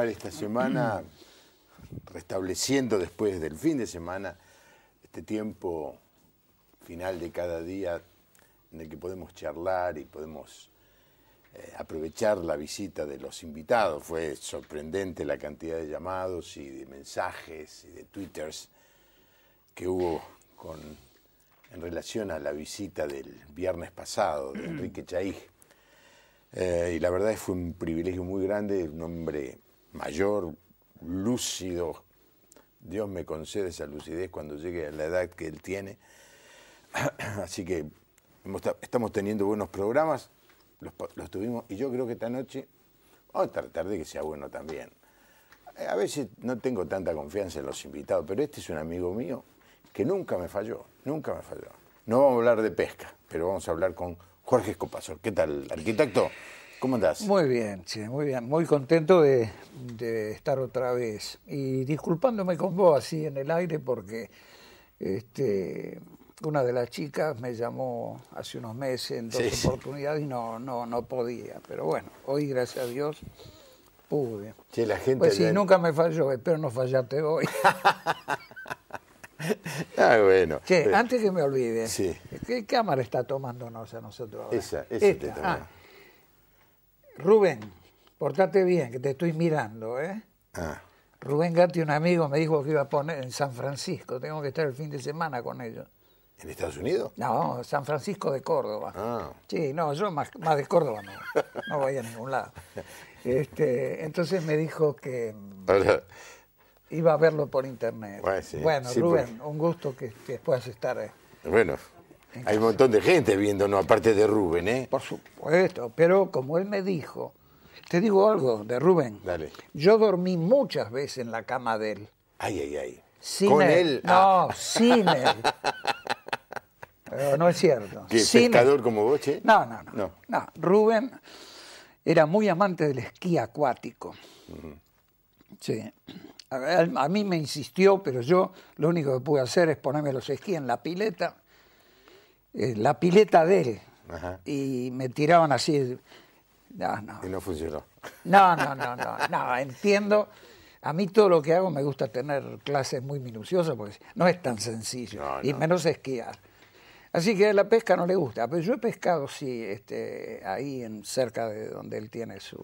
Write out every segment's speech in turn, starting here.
esta semana restableciendo después del fin de semana este tiempo final de cada día en el que podemos charlar y podemos eh, aprovechar la visita de los invitados. Fue sorprendente la cantidad de llamados y de mensajes y de twitters que hubo con, en relación a la visita del viernes pasado de Enrique Chaí. Eh, y la verdad fue un privilegio muy grande, un hombre mayor, lúcido. Dios me concede esa lucidez cuando llegue a la edad que él tiene. Así que estamos teniendo buenos programas, los, tuvimos, y yo creo que esta noche vamos a tratar de que sea bueno también. Eh, a veces no tengo tanta confianza en los invitados, pero este es un amigo mío que nunca me falló, nunca me falló. No vamos a hablar de pesca, pero vamos a hablar con Jorge Escopazor. ¿Qué tal, arquitecto? ¿Cómo andás? Muy bien, sí, muy bien. Muy contento de, estar otra vez. Y disculpándome con vos así en el aire porque este, una de las chicas me llamó hace unos meses en dos oportunidades y no, no, no podía. Pero bueno, hoy gracias a Dios pude. la gente pues sí, nunca me falló, espero no fallarte hoy. Ah, bueno. Che, antes que me olvide, ¿qué cámara está tomándonos a nosotros ahora? Esa, esa ah, Rubén, portate bien, que te estoy mirando, ¿eh? Ah. Rubén Gatti, un amigo, me dijo que iba a poner en San Francisco. Tengo que estar el fin de semana con ellos. ¿En Estados Unidos? No, San Francisco de Córdoba. Ah. Sí, no, yo más, de Córdoba no, no voy a ningún lado. Este, entonces me dijo que iba a verlo por internet. Bueno, Rubén, pues. un gusto que, puedas estar. Eh. Bueno. Hay un montón de gente viéndonos, aparte de Rubén, ¿eh? Por supuesto, pero como él me dijo, te digo algo de Rubén. Dale. Yo dormí muchas veces en la cama de él. Ay, ay, ay. ¿Con él? Ah. No, sin él. Pero no es cierto. ¿Qué, pescador como vos, No, no, no, no, Rubén era muy amante del esquí acuático. Sí. A, a, mí me insistió, pero yo lo único que pude hacer es ponerme los esquí en la pileta eh, la pileta de él. Y me tiraban así. No, no. Y no funcionó. No, no, no, no, entiendo. A mí todo lo que hago me gusta tener clases muy minuciosas porque no es tan sencillo, y menos esquiar. Así que la pesca no le gusta, pero yo he pescado, sí, este, ahí en, cerca de donde él tiene su...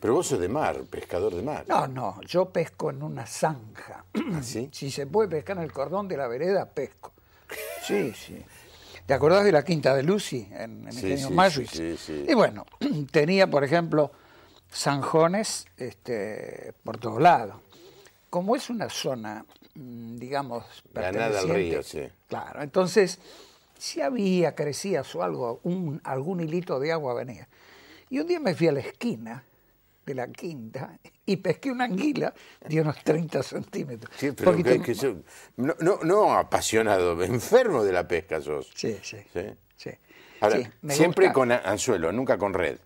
Pero vos sos de mar, pescador de mar. No, no, yo pesco en una zanja. ¿Ah, si se puede pescar en el cordón de la vereda, pesco. Sí, sí. ¿Te acordás de la quinta de Lucy en, en sí, sí, sí, Y bueno, tenía, por ejemplo, Sanjones este, por todos lados. Como es una zona, mm, digamos, Ganada al río, sí. Claro, entonces, si había, crecías o algo, un, algún hilito de agua venía. Y un día me fui a la esquina de la quinta y pesqué una anguila de unos 30 centímetros. no, apasionado, enfermo de la pesca sos. Sí, sí. siempre con anzuelo, nunca con red.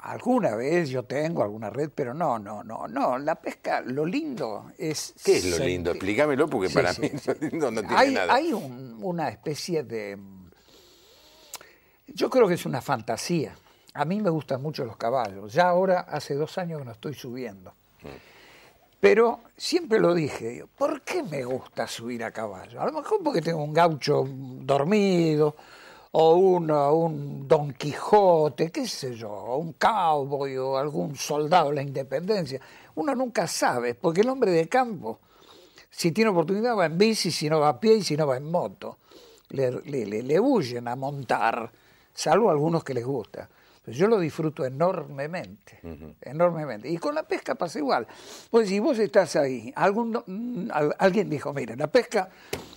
alguna vez yo tengo alguna red, pero no, no, no, no. La pesca, lo lindo es... ¿Qué es lo lindo? Explícamelo porque para mí no tiene nada. Hay una especie de... Yo creo que es una fantasía a mí me gustan mucho los caballos. Ya ahora hace dos años que no estoy subiendo. Pero siempre lo dije, ¿por qué me gusta subir a caballo? A lo mejor porque tengo un gaucho dormido, o un, un Don Quijote, qué sé yo, o un cowboy, o algún soldado de la independencia. Uno nunca sabe, porque el hombre de campo, si tiene oportunidad, va en bici, si no va a pie y si no va en moto. Le, le, huyen a montar, salvo a algunos que les gusta. Pues yo lo disfruto enormemente, enormemente. Y con la pesca pasa igual. Pues si vos estás ahí, algún, mm, alguien dijo, mira, la pesca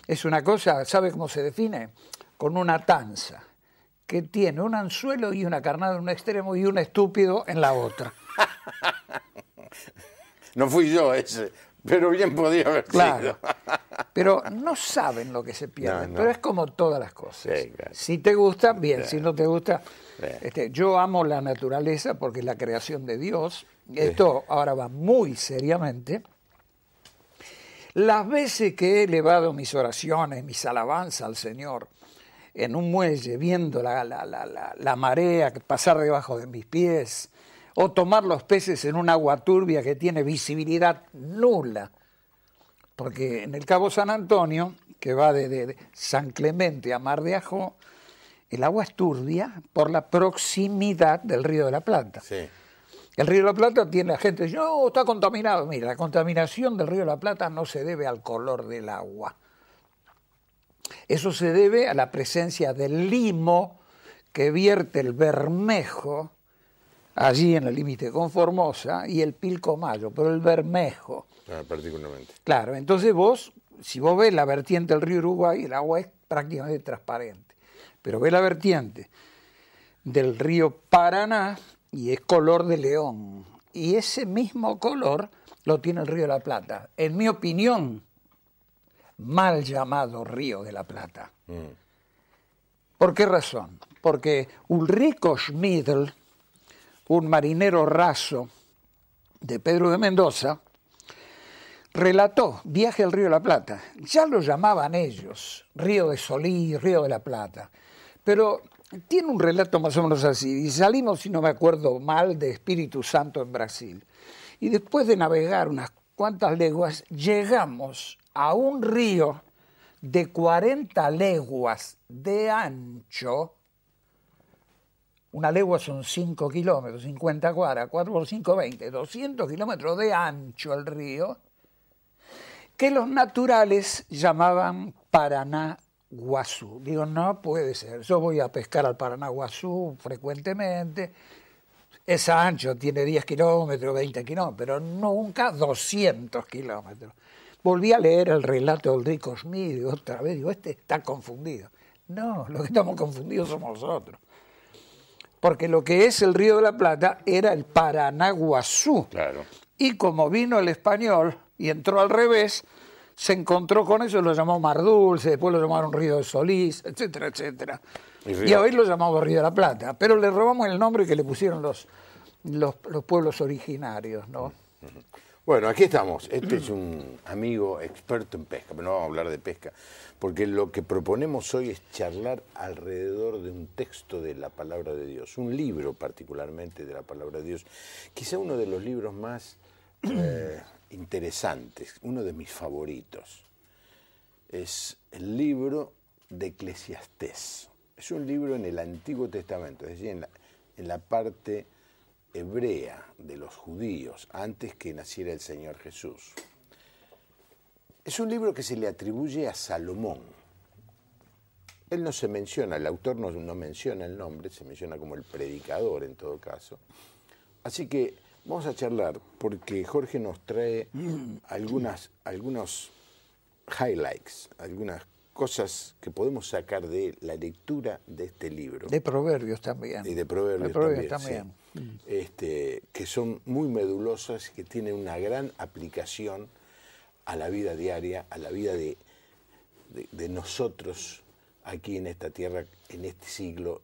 es una cosa, ¿sabe cómo se define? Con una tanza que tiene un anzuelo y una carnada en un extremo y un estúpido en la otra. no fui yo ese, pero bien podía haber claro. pero no saben lo que se pierde, pero es como todas las cosas. Si te gusta, bien, si no te gusta, este, yo amo la naturaleza porque es la creación de Dios. Esto ahora va muy seriamente. Las veces que he elevado mis oraciones, mis alabanzas al Señor en un muelle, viendo la, marea pasar debajo de mis pies, o tomar los peces en un agua turbia que tiene visibilidad nula, porque en el Cabo San Antonio, que va desde San Clemente a Mar de Ajó, el agua es turbia por la proximidad del río de la Plata. El río de la Plata tiene la gente, dice, no, está contaminado. Mira, la contaminación del río de la Plata no se debe al color del agua. Eso se debe a la presencia del limo que vierte el Bermejo allí en el límite con Formosa y el Pilcomayo, pero el Bermejo. Ah, particularmente. Claro, entonces vos, si vos ves la vertiente del río Uruguay, el agua es prácticamente transparente pero ve la vertiente del río Paraná y es color de león. Y ese mismo color lo tiene el río de la Plata. En mi opinión, mal llamado río de la Plata. Mm. ¿Por qué razón? Porque Ulrico Schmidl, un marinero raso de Pedro de Mendoza, relató Viaje al Río de la Plata. Ya lo llamaban ellos Río de Solís, Río de la Plata. Pero tiene un relato más o menos así. Y salimos, si no me acuerdo mal, de Espíritu Santo en Brasil. Y después de navegar unas cuantas leguas, llegamos a un río de 40 leguas de ancho. Una legua son 5 kilómetros, 50 cuadras, 4 por 5, 20, 200 kilómetros de ancho el río, que los naturales llamaban Paraná Guazú. Digo, no puede ser. Yo voy a pescar al Paranaguazú frecuentemente. Es ancho, tiene 10 kilómetros, 20 kilómetros, pero nunca 200 kilómetros. Volví a leer el relato del rico Schmidt y otra vez digo, este está confundido. No, lo que estamos confundidos somos nosotros. Porque lo que es el Río de la Plata era el Paranaguazú. Claro. Y como vino el español y entró al revés, se encontró con eso, lo llamó Mar Dulce, después lo llamaron Río de Solís, etcétera, etcétera. Y, hoy lo llamamos Río de la Plata, pero le robamos el nombre que le pusieron los, los, pueblos originarios, ¿no? Bueno, aquí estamos. Este es un amigo experto en pesca, pero no vamos a hablar de pesca, porque lo que proponemos hoy es charlar alrededor de un texto de la palabra de Dios, un libro particularmente de la palabra de Dios, quizá uno de los libros más eh, interesantes, uno de mis favoritos. Es el libro de Eclesiastés. Es un libro en el Antiguo Testamento, es decir, en la, parte hebrea de los judíos, antes que naciera el Señor Jesús. Es un libro que se le atribuye a Salomón. Él no se menciona, el autor no, no menciona el nombre, se menciona como el predicador en todo caso. Así que Vamos a charlar, porque Jorge nos trae algunas, algunos highlights, algunas cosas que podemos sacar de la lectura de este libro. De proverbios también. Y de proverbios, también. Este, que son muy medulosas, y que tienen una gran aplicación a la vida diaria, a la vida de nosotros aquí en esta tierra, en este siglo,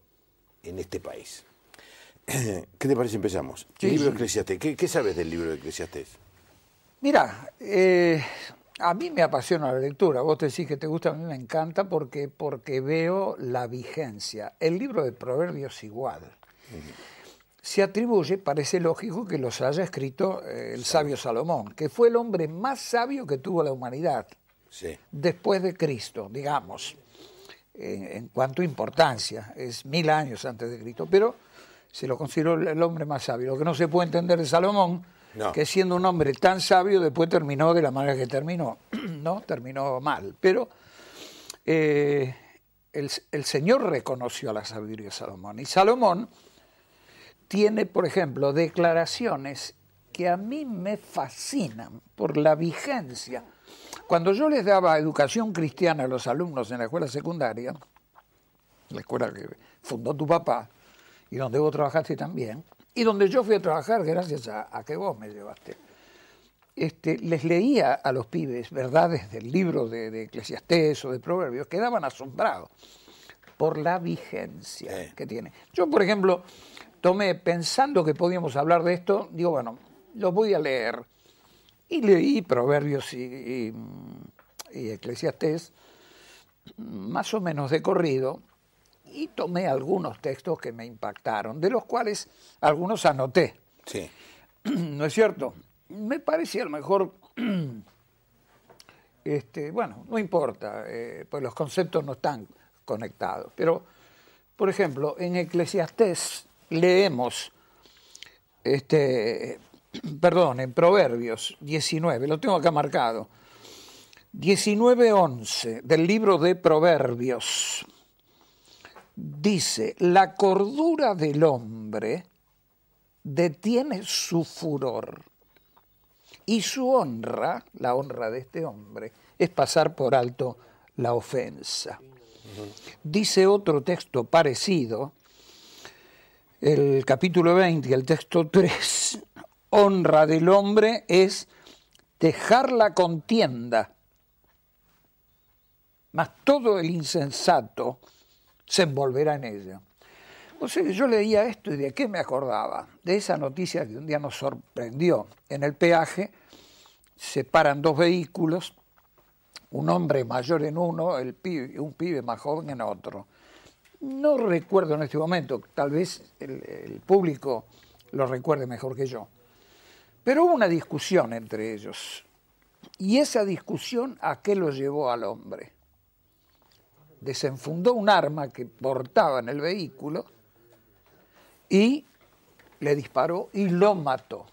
en este país. ¿Qué te parece? Empezamos. ¿Qué, sabes del libro de Eclesiastés? Mira, eh, a mí me apasiona la lectura. Vos te decís que te gusta, a mí me encanta porque, porque veo la vigencia. El libro de Proverbios igual. Se atribuye, parece lógico, que los haya escrito eh, el sabio. Salomón, que fue el hombre más sabio que tuvo la humanidad. Después de Cristo, digamos, en, cuanto a importancia. Es mil años antes de Cristo. Pero se lo consideró el hombre más sabio. Lo que no se puede entender de Salomón, que siendo un hombre tan sabio, después terminó de la manera que terminó, ¿no? Terminó mal. Pero eh, el, el, Señor reconoció la sabiduría de Salomón. Y Salomón tiene, por ejemplo, declaraciones que a mí me fascinan por la vigencia. Cuando yo les daba educación cristiana a los alumnos en la escuela secundaria, la escuela que fundó tu papá, y donde vos trabajaste también, y donde yo fui a trabajar gracias a, que vos me llevaste. Este, les leía a los pibes verdades del libro de, de Eclesiastés o de Proverbios, quedaban asombrados por la vigencia que tiene. Yo, por ejemplo, tomé, pensando que podíamos hablar de esto, digo, bueno, lo voy a leer. Y leí Proverbios y, y, y Eclesiastés, más o menos de corrido, y tomé algunos textos que me impactaron, de los cuales algunos anoté. ¿No es cierto? Me parecía a lo mejor, este, bueno, no importa, eh, pues los conceptos no están conectados. Pero, por ejemplo, en Eclesiastés leemos, este, perdón, en Proverbios 19, lo tengo acá marcado, 19.11 del libro de Proverbios dice, la cordura del hombre detiene su furor y su honra, la honra de este hombre, es pasar por alto la ofensa. Dice otro texto parecido, el capítulo 20, el texto 3, honra del hombre es dejar la contienda, mas todo el insensato se envolverá en ella. O sea, yo leía esto y de qué me acordaba, de esa noticia que un día nos sorprendió. En el peaje se paran dos vehículos, un hombre mayor en uno, el un pibe más joven en otro. No recuerdo en este momento, tal vez el, el público lo recuerde mejor que yo. Pero hubo una discusión entre ellos. Y esa discusión a qué lo llevó al hombre desenfundó un arma que portaba en el vehículo y le disparó y lo mató.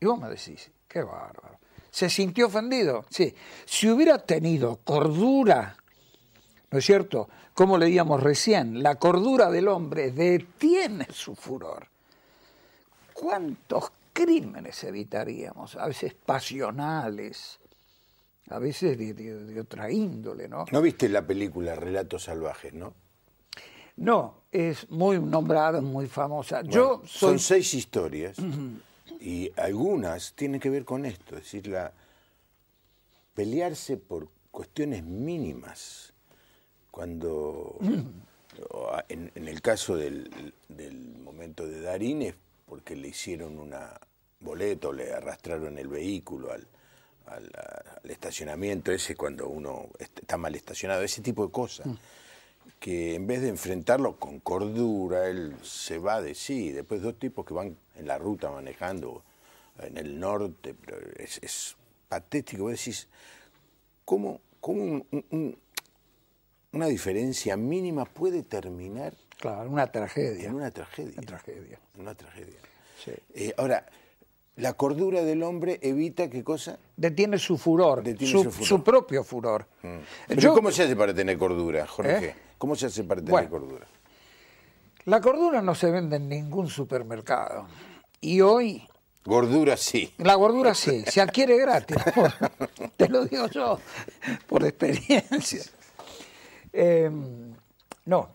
Y vos me decís, qué bárbaro. ¿Se sintió ofendido? Sí. Si hubiera tenido cordura, ¿no es cierto? Como leíamos recién, la cordura del hombre detiene su furor. ¿Cuántos crímenes evitaríamos? A veces pasionales, a veces de, otra índole, ¿no? ¿No viste la película Relatos Salvajes, no? No, es muy nombrada, muy famosa. Son seis historias y algunas tienen que ver con esto, es decir, la, pelearse por cuestiones mínimas, cuando en, el caso del, momento de Darín es porque le hicieron una boleto, le arrastraron el vehículo al, al, estacionamiento ese cuando uno está mal estacionado, ese tipo de cosas. Mm. Que en vez de enfrentarlo con cordura, él se va de sí. Después dos tipos que van en la ruta manejando en el norte, es, patético. Vos decís, ¿cómo, una diferencia mínima puede terminar? Claro, una tragedia. En una tragedia. Una tragedia. Una tragedia. Eh, ahora, la cordura del hombre evita qué cosa? Detiene su furor, Detiene su, propio furor. Mm. Eh, ¿Cómo se hace para tener cordura, Jorge? ¿Eh? ¿Cómo se hace para tener cordura? La cordura no se vende en ningún supermercado. Y hoy Gordura sí. La gordura sí, se adquiere gratis. te lo digo yo por experiencia. Em, no,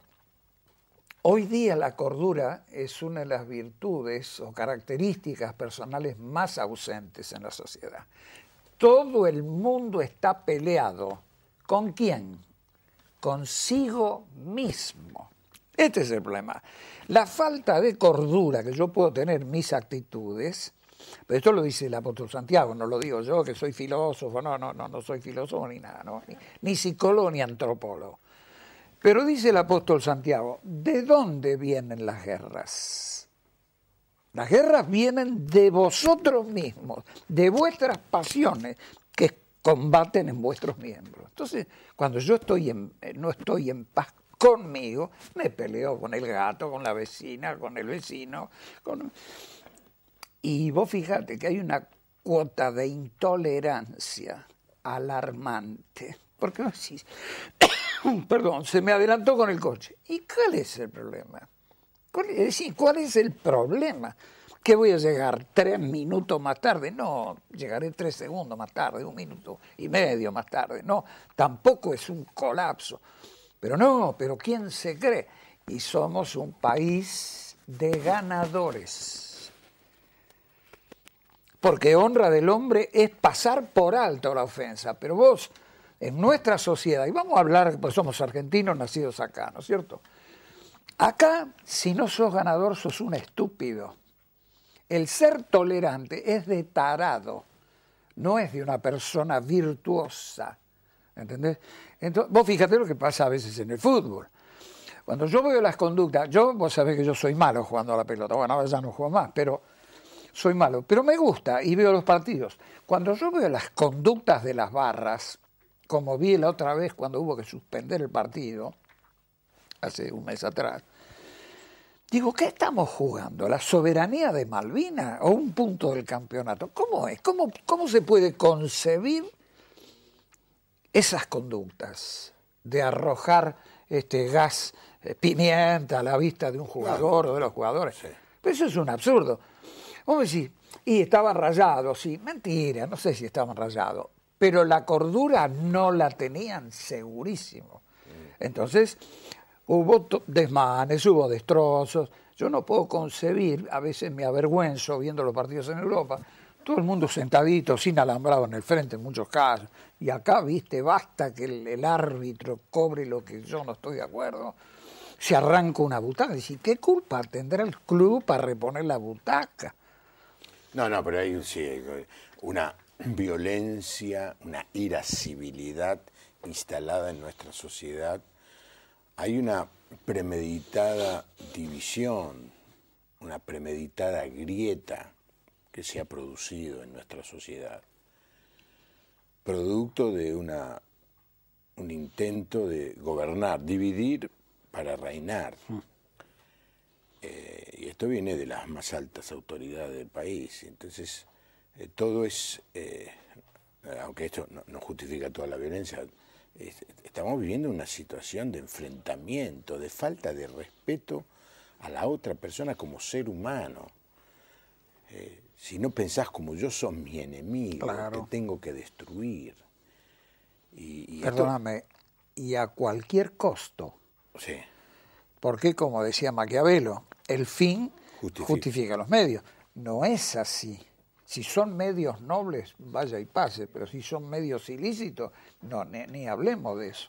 Hoy día la cordura es una de las virtudes o características personales más ausentes en la sociedad. Todo el mundo está peleado. ¿Con quién? Consigo mismo. Este es el problema. La falta de cordura que yo puedo tener mis actitudes, pero esto lo dice el apóstol Santiago, no lo digo yo que soy filósofo, no, no, no, no soy filósofo ni nada, ni psicólogo ni antropólogo. Pero dice el apóstol Santiago, ¿de dónde vienen las guerras? Las guerras vienen de vosotros mismos, de vuestras pasiones que combaten en vuestros miembros. Entonces, cuando yo estoy eh, no estoy en paz conmigo, me peleo con el gato, con la vecina, con el vecino. Y vos fijate que hay una cuota de intolerancia alarmante. Porque vos decís, perdón, se me adelantó con el coche. ¿Y cuál es el problema? ¿Cuál, es decir, ¿cuál es el problema? ¿Que voy a llegar tres minutos más tarde? No, llegaré tres segundos más tarde, un minuto y medio más tarde. No, tampoco es un colapso. Pero no, pero ¿quién se cree? Y somos un país de ganadores. Porque honra del hombre es pasar por alto la ofensa. Pero vos en nuestra sociedad, y vamos a hablar, porque somos argentinos nacidos acá, ¿no es cierto? Acá, si no sos ganador, sos un estúpido. El ser tolerante es de tarado, no es de una persona virtuosa. ¿Entendés? Entonces, vos fíjate lo que pasa a veces en el fútbol. Cuando yo veo las conductas, yo, vos sabés que yo soy malo jugando a la pelota. Bueno, ahora ya no juego más, pero soy malo. Pero me gusta y veo los partidos. Cuando yo veo las conductas de las barras, como vi la otra vez cuando hubo que suspender el partido, hace un mes atrás, digo, ¿qué estamos jugando? ¿La soberanía de Malvinas o un punto del campeonato? ¿Cómo es? ¿Cómo, cómo se puede concebir esas conductas de arrojar este gas eh, pimienta a la vista de un jugador o de los jugadores? eso es un absurdo. a sí? y estaba rayado, sí, mentira, no sé si estaban rayados pero la cordura no la tenían segurísimo. Entonces, hubo desmanes, hubo destrozos. Yo no puedo concebir, a veces me avergüenzo viendo los partidos en Europa, todo el mundo sentadito, sin alambrado en el frente en muchos casos. Y acá, viste, basta que el, árbitro cobre lo que yo no estoy de acuerdo, se arranca una butaca. Y ¿qué culpa tendrá el club para reponer la butaca? No, no, pero hay un, sí, una, violencia, una irascibilidad instalada en nuestra sociedad, hay una premeditada división, una premeditada grieta que se ha producido en nuestra sociedad, producto de una, un intento de gobernar, dividir para reinar. Mm. Eh, y esto viene de las más altas autoridades del país. Entonces, eh, todo es, eh, aunque esto no, justifica toda la violencia, estamos viviendo una situación de enfrentamiento, de falta de respeto a la otra persona como ser humano. Eh, si no pensás como yo, son mi enemigo, que tengo que destruir. Y, Perdóname, y a cualquier costo. Sí. Porque, como decía Maquiavelo, el fin justifica los medios. No es así. Si son medios nobles, vaya y pase, pero si son medios ilícitos, no, ni, hablemos de eso.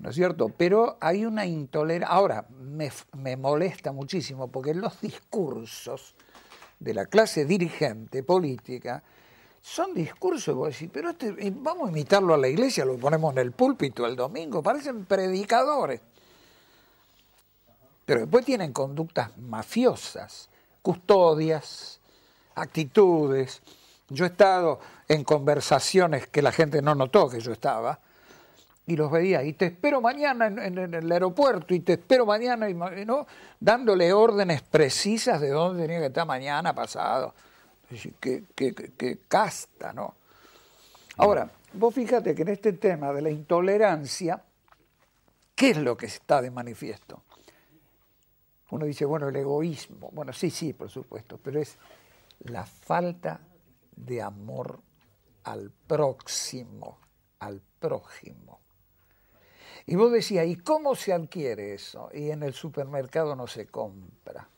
¿No es cierto? Pero hay una intolerancia. Ahora, me, me molesta muchísimo porque los discursos de la clase dirigente política son discursos, vos decís, pero este, eh, vamos a imitarlo a la iglesia, lo ponemos en el púlpito el domingo, parecen predicadores. Pero después tienen conductas mafiosas, custodias, actitudes. Yo he estado en conversaciones que la gente no notó que yo estaba y los veía y te espero mañana en, el aeropuerto y te espero mañana y dándole órdenes precisas de dónde tenía que estar mañana pasado. que qué casta, ¿no? Ahora, vos fíjate que en este tema de la intolerancia, ¿qué es lo que está de manifiesto? Uno dice, bueno, el egoísmo. Bueno, sí, sí, por supuesto, pero es la falta de amor al próximo, al prójimo. Y vos decías, ¿y cómo se adquiere eso? Y en el supermercado no se compra.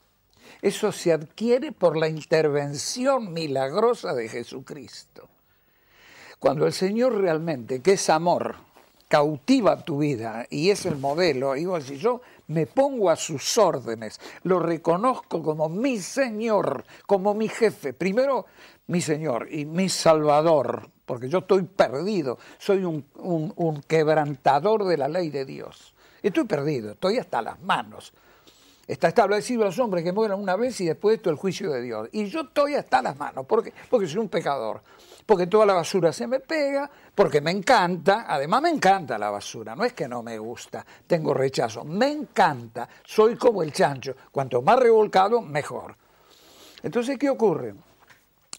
Eso se adquiere por la intervención milagrosa de Jesucristo. Cuando el Señor realmente, que es amor, cautiva tu vida y es el modelo, y vos decís, yo me pongo a sus órdenes, lo reconozco como mi Señor, como mi jefe, primero mi Señor y mi Salvador, porque yo estoy perdido, soy un, quebrantador de la ley de Dios, estoy perdido, estoy hasta las manos. Está establecido a los hombres que mueran una vez y después esto el juicio de Dios. Y yo estoy hasta las manos. Porque soy un pecador. Porque toda la basura se me pega, porque me encanta. Además me encanta la basura. No es que no me gusta, tengo rechazo. Me encanta. Soy como el chancho. Cuanto más revolcado, mejor. Entonces, ¿qué ocurre?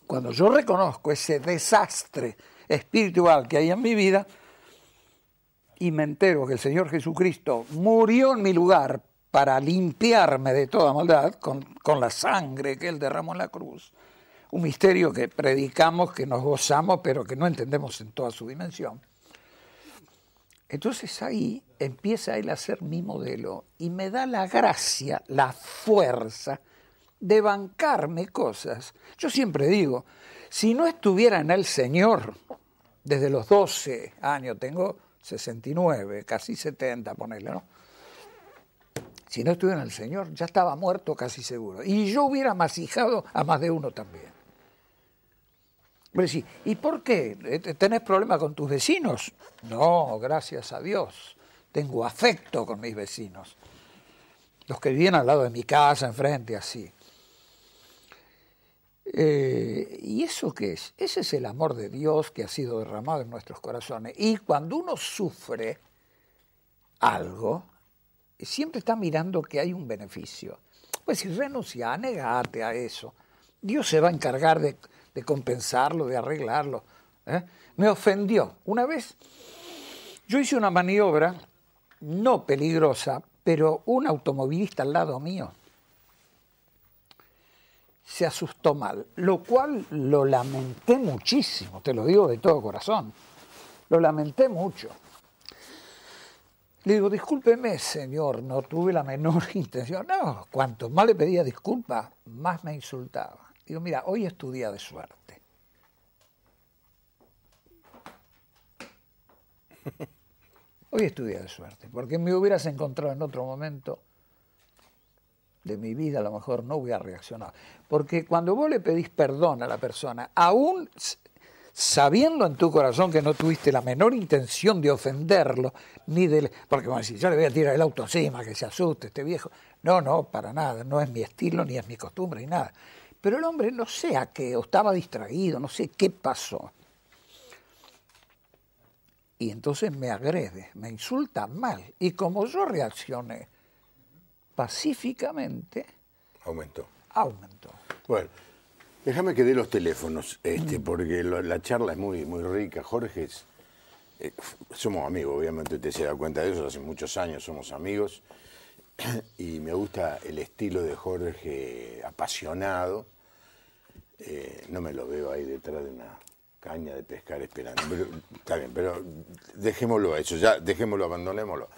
Cuando yo reconozco ese desastre espiritual que hay en mi vida, y me entero que el Señor Jesucristo murió en mi lugar para limpiarme de toda maldad con, con la sangre que Él derramó en la cruz. Un misterio que predicamos, que nos gozamos, pero que no entendemos en toda su dimensión. Entonces ahí empieza él a ser mi modelo y me da la gracia, la fuerza de bancarme cosas. Yo siempre digo, si no estuviera en el Señor, desde los 12 años, tengo 69, casi 70, ponele, ¿no? Si no estuviera el Señor, ya estaba muerto casi seguro. Y yo hubiera masijado a más de uno también. ¿y por qué? Eh, ¿Tenés problemas con tus vecinos? No, gracias a Dios. Tengo afecto con mis vecinos. Los que vivían al lado de mi casa, enfrente, así. Eh, ¿Y eso qué es? Ese es el amor de Dios que ha sido derramado en nuestros corazones. Y cuando uno sufre algo, siempre está mirando que hay un beneficio. Pues si renuncia, negate a eso. Dios se va a encargar de, de compensarlo, de arreglarlo. ¿eh? Me ofendió. Una vez yo hice una maniobra, no peligrosa, pero un automovilista al lado mío se asustó mal, lo cual lo lamenté muchísimo, te lo digo de todo corazón, lo lamenté mucho. Le digo, discúlpeme, señor, no tuve la menor intención. No, cuanto más le pedía disculpas, más me insultaba. Digo, mira, hoy es tu día de suerte. Hoy es tu día de suerte, porque me hubieras encontrado en otro momento de mi vida, a lo mejor no hubiera reaccionado. Porque cuando vos le pedís perdón a la persona, aún sabiendo en tu corazón que no tuviste la menor intención de ofenderlo, ni de... Porque bueno, si yo le voy a tirar el auto encima, que se asuste este viejo. No, no, para nada, no es mi estilo, ni es mi costumbre, ni nada. Pero el hombre, no sé a qué, o estaba distraído, no sé qué pasó. Y entonces me agrede, me insulta mal. Y como yo reaccioné pacíficamente... Aumentó. Aumentó. Bueno, Déjame que dé los teléfonos, este, mm. porque la charla es muy, muy rica. Jorge, eh, somos amigos, obviamente usted se da cuenta de eso, hace muchos años somos amigos, y me gusta el estilo de Jorge apasionado. Eh, no me lo veo ahí detrás de una caña de pescar esperando. está bien, pero dejémoslo a eso, ya dejémoslo, abandonémoslo.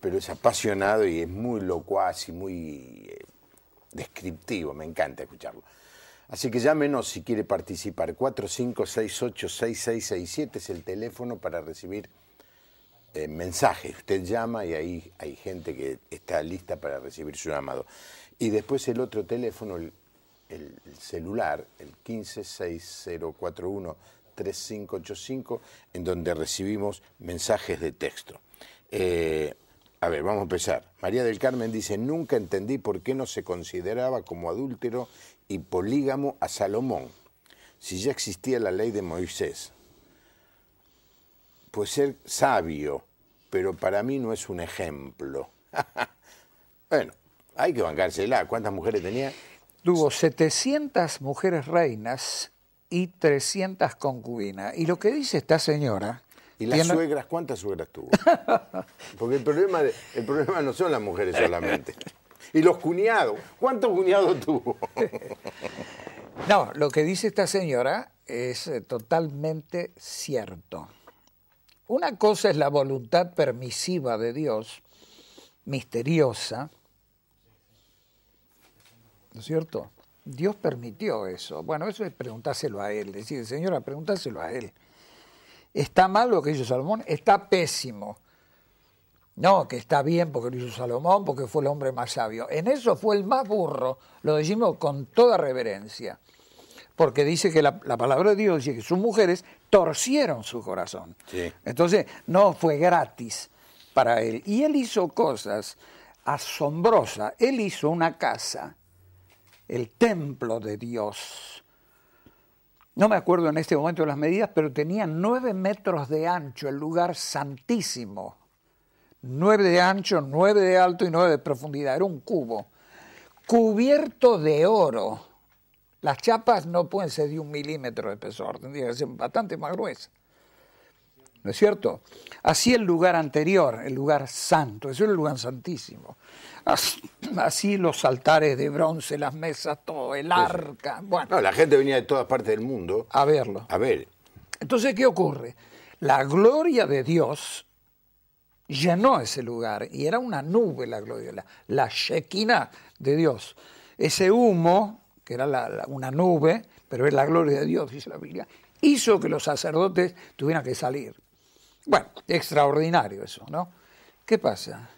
Pero es apasionado y es muy locuaz y muy eh, descriptivo, me encanta escucharlo. Así que llámenos si quiere participar. 4568-6667 es el teléfono para recibir eh, mensajes. Usted llama y ahí hay gente que está lista para recibir su llamado. Y después el otro teléfono, el, el, celular, el 156041-3585, en donde recibimos mensajes de texto. Eh, a ver, vamos a empezar. María del Carmen dice, nunca entendí por qué no se consideraba como adúltero y polígamo a Salomón, si ya existía la ley de Moisés. Pues ser sabio, pero para mí no es un ejemplo. bueno, hay que bancársela. ¿Cuántas mujeres tenía? Tuvo 700 mujeres reinas y 300 concubinas. Y lo que dice esta señora... ¿Y las suegras? ¿Cuántas suegras tuvo? Porque el problema, el problema no son las mujeres solamente. Y los cuñados. ¿Cuántos cuñados tuvo? no, lo que dice esta señora es eh, totalmente cierto. Una cosa es la voluntad permisiva de Dios, misteriosa, ¿no es cierto? Dios permitió eso. Bueno, eso es preguntárselo a él. Decir, señora, pregúntaselo a él. ¿Está mal lo que hizo Salomón? Está pésimo. No, que está bien porque lo hizo Salomón, porque fue el hombre más sabio. En eso fue el más burro, lo decimos con toda reverencia, porque dice que la, palabra de Dios dice que sus mujeres torcieron su corazón. Entonces, no fue gratis para él. Y él hizo cosas asombrosas. Él hizo una casa, el templo de Dios. No me acuerdo en este momento de las medidas, pero tenía nueve metros de ancho, el lugar santísimo 9 de ancho, 9 de alto y 9 de profundidad, era un cubo, cubierto de oro. Las chapas no pueden ser de un milímetro de espesor, tendría que ser bastante más gruesa ¿No es cierto? Así el lugar anterior, el lugar santo, eso era el lugar santísimo. Así, los altares de bronce, las mesas, todo, el arca. Bueno, la gente venía de todas partes del mundo. A verlo. A ver. Entonces, ¿qué ocurre? La gloria de Dios llenó ese lugar y era una nube la gloria, la, la Shekinah de Dios. Ese humo, que era una nube, pero es la gloria de Dios, dice la Biblia, hizo que los sacerdotes tuvieran que salir. Bueno, extraordinario eso, ¿no? ¿Qué pasa?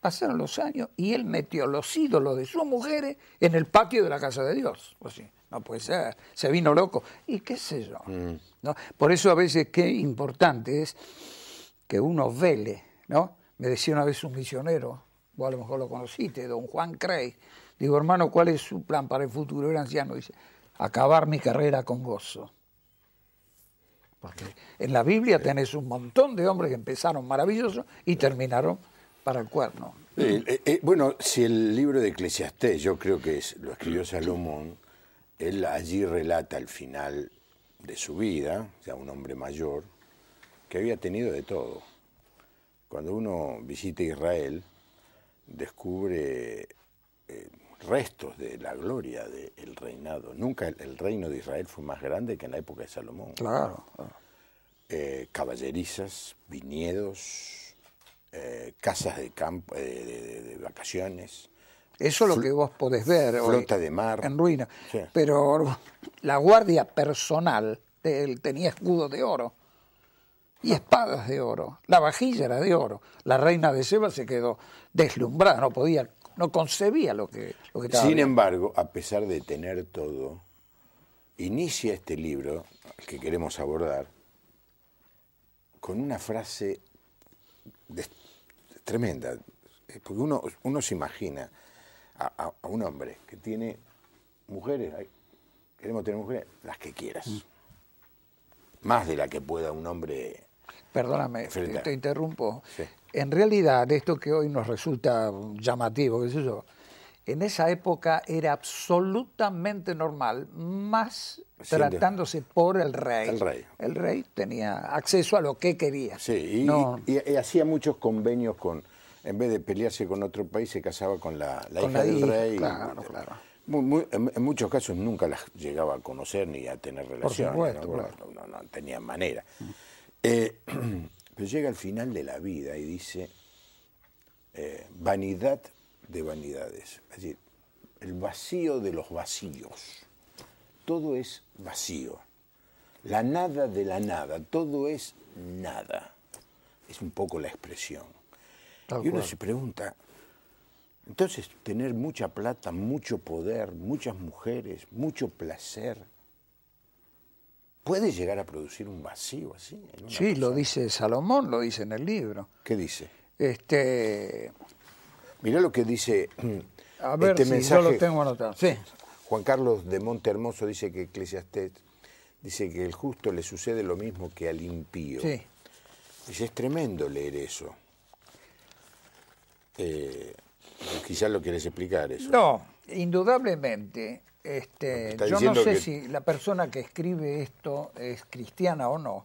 Pasaron los años y él metió los ídolos de sus mujeres en el patio de la casa de Dios. Pues no puede ser, se vino loco. Y qué sé yo. Mm. ¿no? Por eso a veces qué importante es que uno vele ¿no? Me decía una vez un misionero, vos a lo mejor lo conociste, don Juan Craig. Digo, hermano, ¿cuál es su plan para el futuro? Era anciano. Dice, acabar mi carrera con gozo. Porque en la Biblia tenés un montón de hombres que empezaron maravillosos y terminaron para el cuerno. Eh, eh, bueno, si el libro de Eclesiastés, yo creo que lo escribió Salomón, él allí relata el final de su vida, sea un hombre mayor, que había tenido de todo cuando uno visita Israel, descubre eh, restos de la gloria del reinado. Nunca el, reino de Israel fue más grande que en la época de Salomón. Claro. Eh, caballerizas, viñedos, eh, casas de, campo, de, vacaciones. Eso es lo que vos podés ver. Flota de mar. En ruina. Pero la guardia personal él tenía escudo de oro y espadas de oro. La vajilla era de oro. La reina de Seba se quedó deslumbrada, no podía, no concebía lo que, lo que estaba Sin embargo, a pesar de tener todo, inicia este libro que queremos abordar con una frase tremenda, porque uno, uno se imagina a, a, un hombre que tiene mujeres, queremos tener mujeres, las que quieras, mm. más de la que pueda un hombre Perdóname, te, interrumpo. En realidad, esto que hoy nos resulta llamativo, qué yo, en esa época era absolutamente normal, más tratándose por el rey. El rey. El rey tenía acceso a lo que quería. Sí, y, hacía muchos convenios con, en vez de pelearse con otro país, se casaba con la, hija del rey. Claro, claro. en, muchos casos nunca las llegaba a conocer ni a tener relaciones. Por supuesto, ¿no? No, no, tenía manera. Mm. Eh, pero llega al final de la vida y dice, eh, vanidad de vanidades, es decir, el vacío de los vacíos. Todo es vacío, la nada de la nada, todo es nada. Es un poco la expresión. y uno se pregunta, entonces tener mucha plata, mucho poder, muchas mujeres, mucho placer, puede llegar a producir un vacío así. sí, lo dice Salomón, lo dice en el libro. ¿Qué dice? Este. Mirá lo que dice a ver este mensaje. lo tengo anotado. Juan Carlos de Montehermoso dice que Eclesiastés dice que el justo le sucede lo mismo que al impío. Sí. es tremendo leer eso. Eh, quizás lo quieres explicar eso. No, indudablemente este, yo no sé si la persona que escribe esto es cristiana o no.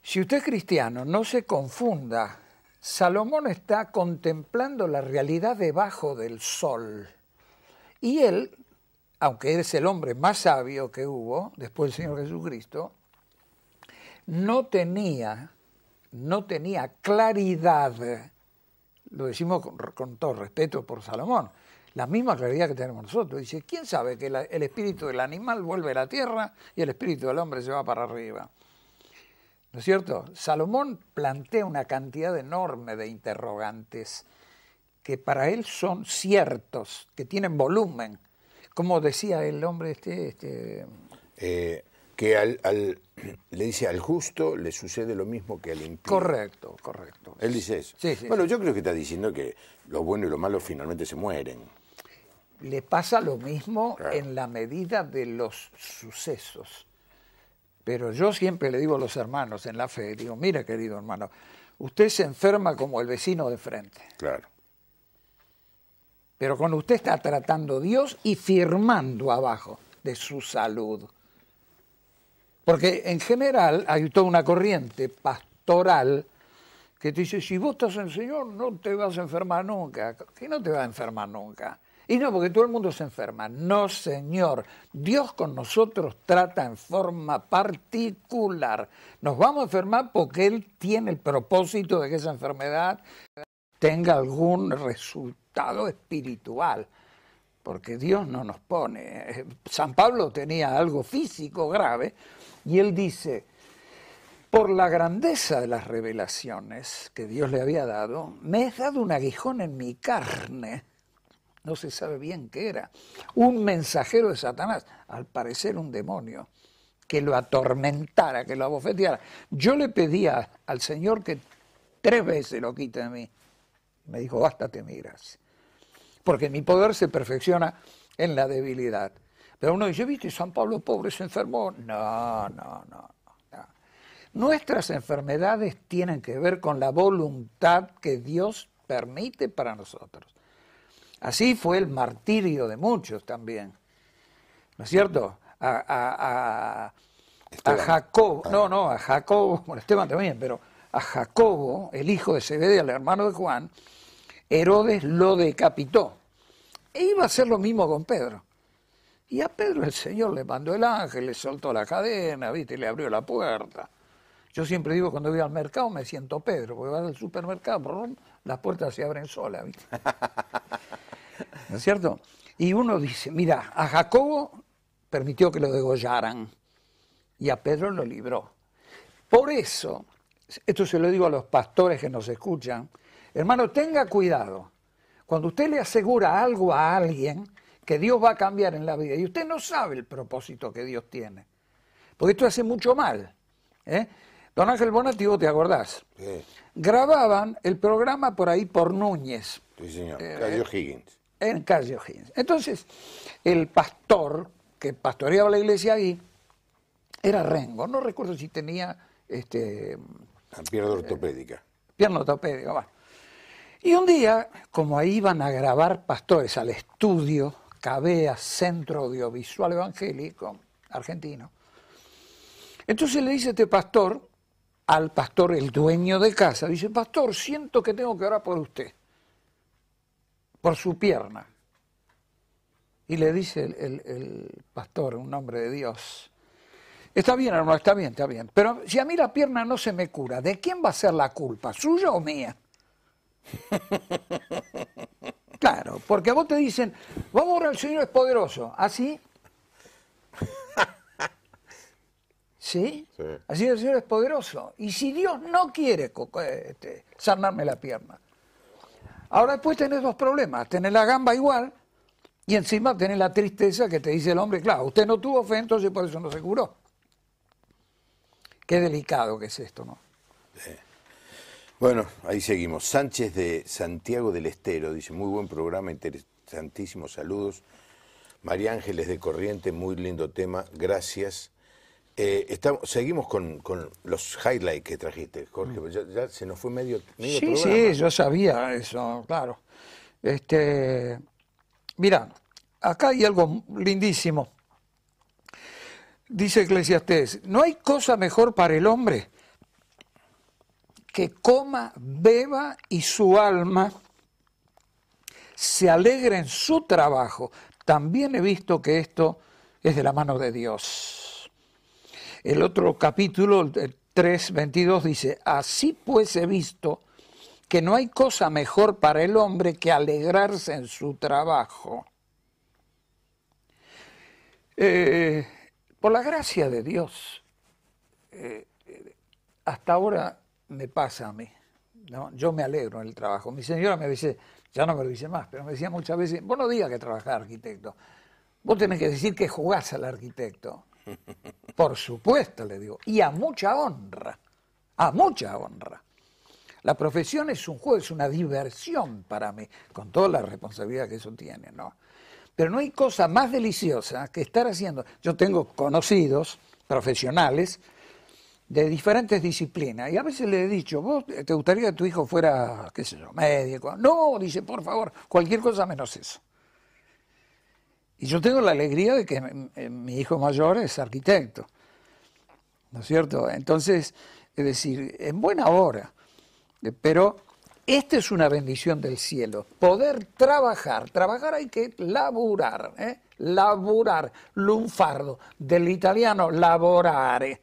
Si usted es cristiano, no se confunda. Salomón está contemplando la realidad debajo del sol. Y él, aunque es el hombre más sabio que hubo después del Señor Jesucristo, no tenía, no tenía claridad, lo decimos con todo respeto por Salomón, la misma claridad que tenemos nosotros. Dice, ¿quién sabe que el espíritu del animal vuelve a la tierra y el espíritu del hombre se va para arriba? ¿No es cierto? Salomón plantea una cantidad enorme de interrogantes que para él son ciertos, que tienen volumen. Como decía el hombre este... este eh, que al, le dice al justo le sucede lo mismo que al impío. Correcto, correcto. Él dice eso. bueno, yo creo que está diciendo que lo bueno y lo malo finalmente se mueren. Le pasa lo mismo en la medida de los sucesos. Pero yo siempre le digo a los hermanos en la fe, digo, mira querido hermano, usted se enferma como el vecino de frente. Claro. Pero con usted está tratando Dios y firmando abajo de su salud. Porque en general hay toda una corriente pastoral que te dice, si vos estás en el Señor, no te vas a enfermar nunca. ¿Qué no te va a enfermar nunca? Y no, porque todo el mundo se enferma. No, Señor. Dios con nosotros trata en forma particular. Nos vamos a enfermar porque Él tiene el propósito de que esa enfermedad tenga algún resultado espiritual. Porque Dios no nos pone. Eh, San Pablo tenía algo físico grave y él dice, por la grandeza de las revelaciones que Dios le había dado, me he dado un aguijón en mi carne no se sabe bien qué era, un mensajero de Satanás, al parecer un demonio, que lo atormentara, que lo abofeteara. Yo le pedía al Señor que tres veces lo quite de mí. Me dijo, bástate mi gracia. Porque mi poder se perfecciona en la debilidad. Pero uno dice, viste, San Pablo pobre se enfermó. no, no, no. Nuestras enfermedades tienen que ver con la voluntad que Dios permite para nosotros. Así fue el martirio de muchos también. ¿No es cierto? A, Jacobo, ah. no, no, a Jacobo, bueno, Esteban también, pero a Jacobo, el hijo de Zebedee, el hermano de Juan, Herodes lo decapitó. E iba a hacer lo mismo con Pedro. Y a Pedro el Señor le mandó el ángel, le soltó la cadena, ¿viste? le abrió la puerta. Yo siempre digo, cuando voy al mercado me siento Pedro, porque vas al supermercado, las puertas se abren solas. ¿viste? cierto? Y uno dice, mira, a Jacobo permitió que lo degollaran y a Pedro lo libró. Por eso, esto se lo digo a los pastores que nos escuchan, hermano, tenga cuidado. Cuando usted le asegura algo a alguien que Dios va a cambiar en la vida y usted no sabe el propósito que Dios tiene, porque esto hace mucho mal. ¿eh? Don Ángel Bonatti, vos te acordás. Grababan el programa por ahí por Núñez. Sí, señor. Eh, Higgins en calle O'Higgins. Entonces, el pastor que pastoreaba la iglesia ahí era Rengo. No recuerdo si tenía. Este, pierna ortopédica. Eh, pierna ortopédica, Y un día, como ahí iban a grabar pastores al estudio Cabea Centro Audiovisual Evangélico Argentino, entonces le dice este pastor al pastor, el dueño de casa, dice, pastor, siento que tengo que orar por usted por su pierna. Y le dice el, pastor, un hombre de Dios, Está bien, hermano, está bien, está bien. Pero si a mí la pierna no se me cura, ¿de quién va a ser la culpa? ¿Suya o mía? claro, porque vos te dicen, vamos a orar, el Señor es poderoso. ¿Así? ¿Ah, ¿Sí? Así el Señor es poderoso. Y si Dios no quiere este, sanarme la pierna, Ahora después tenés dos problemas, tenés la gamba igual y encima tenés la tristeza que te dice el hombre, claro, usted no tuvo fe, entonces por eso no se curó. Qué delicado que es esto, ¿no? Eh. Bueno, ahí seguimos. Sánchez de Santiago del Estero dice, muy buen programa, interesantísimos saludos. María Ángeles de Corriente, muy lindo tema, gracias. Eh, estamos, seguimos con, con, los highlights que trajiste, Jorge, mm. ya, se nos fue medio, medio Sí, sí, yo sabía eso, claro. Este, mira, acá hay algo lindísimo. Dice Eclesiastes no hay cosa mejor para el hombre que coma, beba y su alma se alegre en su trabajo. También he visto que esto es de la mano de Dios. El otro capítulo, 3.22, dice, así pues he visto que no hay cosa mejor para el hombre que alegrarse en su trabajo. Eh, por la gracia de Dios, eh, hasta ahora me pasa a mí. ¿no? Yo me alegro en el trabajo. Mi señora me dice, ya no me lo dice más, pero me decía muchas veces, vos no digas que trabajás arquitecto, vos tenés que decir que jugás al arquitecto. Por supuesto, le digo, y a mucha honra, a mucha honra. La profesión es un juego, es una diversión para mí, con toda la responsabilidad que eso tiene, ¿no? Pero no hay cosa más deliciosa que estar haciendo. Yo tengo conocidos profesionales de diferentes disciplinas. Y a veces le he dicho, ¿vos te gustaría que tu hijo fuera, qué sé yo, médico? No, dice, por favor, cualquier cosa menos eso. Y yo tengo la alegría de que eh, mi hijo mayor es arquitecto, ¿no es cierto? Entonces, es decir, en buena hora, eh, pero esta es una bendición del cielo, poder trabajar, trabajar hay que laburar, ¿eh? laburar, lunfardo, del italiano laborare,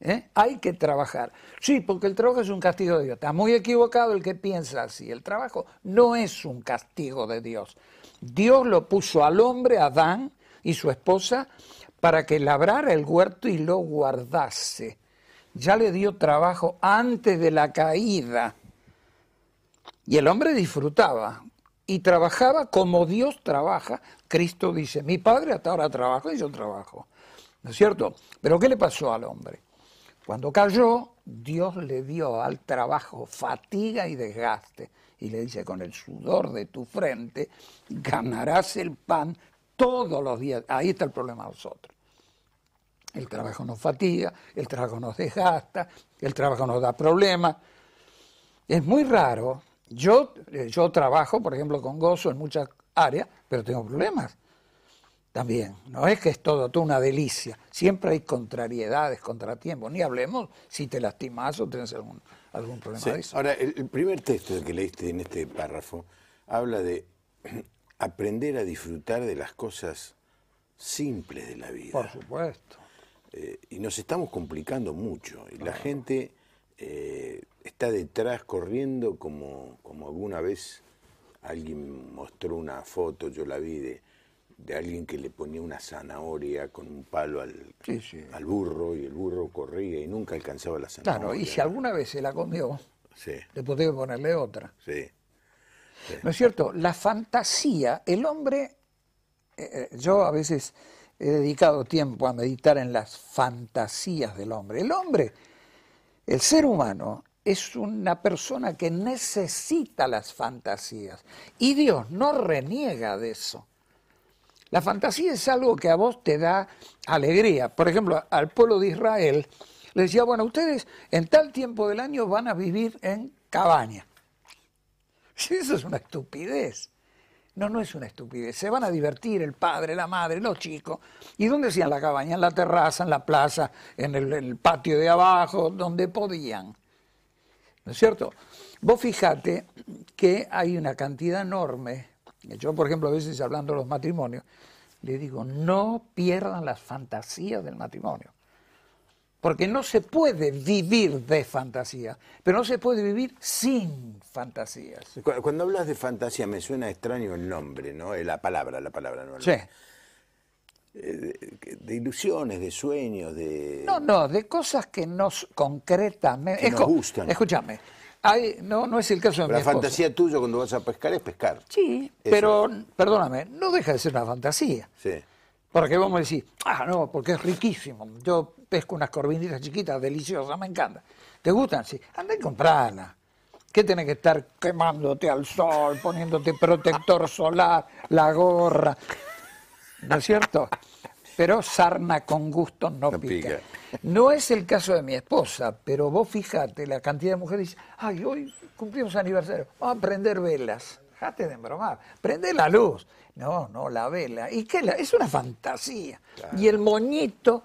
¿eh? hay que trabajar. Sí, porque el trabajo es un castigo de Dios, está muy equivocado el que piensa así, el trabajo no es un castigo de Dios, Dios lo puso al hombre, Adán y su esposa, para que labrara el huerto y lo guardase. Ya le dio trabajo antes de la caída. Y el hombre disfrutaba y trabajaba como Dios trabaja. Cristo dice, mi padre hasta ahora trabaja y yo trabajo. ¿No es cierto? Pero ¿qué le pasó al hombre? Cuando cayó, Dios le dio al trabajo fatiga y desgaste y le dice, con el sudor de tu frente ganarás el pan todos los días. Ahí está el problema de nosotros. El trabajo nos fatiga, el trabajo nos desgasta, el trabajo nos da problemas. Es muy raro. Yo, eh, yo trabajo, por ejemplo, con gozo en muchas áreas, pero tengo problemas también. No es que es todo todo una delicia. Siempre hay contrariedades, contratiempos. Ni hablemos si te lastimas o tienes algún, algún problema de eso. Ahora, el, primer texto que leíste en este párrafo habla de aprender a disfrutar de las cosas simples de la vida. Por supuesto. Eh, y nos estamos complicando mucho. Y la gente eh, está detrás corriendo como, como alguna vez alguien mostró una foto, yo la vi de de alguien que le ponía una zanahoria con un palo al, al burro y el burro corría y nunca alcanzaba la zanahoria. Claro, y si alguna vez se la comió, le podía ponerle otra. Sí. ¿No es cierto? La fantasía, el hombre, eh, eh, yo a veces he dedicado tiempo a meditar en las fantasías del hombre. El hombre, el ser humano, es una persona que necesita las fantasías y Dios no reniega de eso. La fantasía es algo que a vos te da alegría. Por ejemplo, al pueblo de Israel le decía, bueno, ustedes en tal tiempo del año van a vivir en cabaña. Eso es una estupidez. No, no es una estupidez. Se van a divertir el padre, la madre, los chicos. ¿Y dónde hacían la cabaña? En la terraza, en la plaza, en el, patio de abajo, donde podían. ¿No es cierto? Vos fijate que hay una cantidad enorme yo, por ejemplo, a veces hablando de los matrimonios, le digo, no pierdan las fantasías del matrimonio. Porque no se puede vivir de fantasía, pero no se puede vivir sin fantasías. Cuando hablas de fantasía me suena extraño el nombre, ¿no? Eh, la palabra, la palabra, ¿no? Sí. Eh, de, ilusiones, de sueños, de... No, no, de cosas que nos concretamente... Que nos gustan. Escúchame, no, no es el caso de pero La fantasía tuya cuando vas a pescar es pescar. Sí, pero perdóname, no deja de ser una fantasía. Sí. Porque vamos a decir, ah, no, porque es riquísimo. Yo pesco unas corbinditas chiquitas, deliciosas, me encanta. ¿Te gustan? Sí. Anda y comprala. ¿Qué tenés que estar quemándote al sol, poniéndote protector solar, la gorra? ¿No es cierto? pero sarna con gusto no, pica. No es el caso de mi esposa, pero vos fíjate, la cantidad de mujeres dicen... ay, hoy cumplimos aniversario, vamos a prender velas. Dejate de embromar. prende la luz. No, no, la vela. ¿Y qué? La? Es una fantasía. Y el moñito,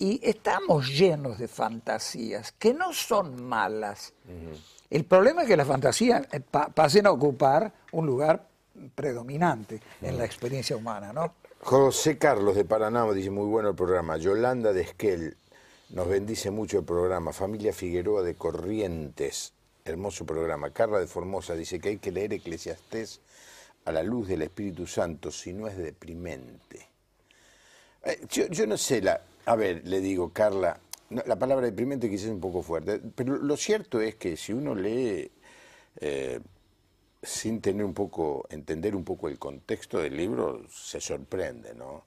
y estamos llenos de fantasías que no son malas. El problema es que las fantasías eh, pasen a ocupar un lugar predominante en la mm. experiencia humana, ¿no? José Carlos de Paraná dice muy bueno el programa. Yolanda de Esquel nos bendice mucho el programa. Familia Figueroa de Corrientes, hermoso programa. Carla de Formosa dice que hay que leer Eclesiastés a la luz del Espíritu Santo, si no es deprimente. Eh, yo, no sé, la, a ver, le digo, Carla, la palabra deprimente quizás es un poco fuerte, pero lo cierto es que si uno lee eh, sin tener un poco, entender un poco el contexto del libro, se sorprende, ¿no?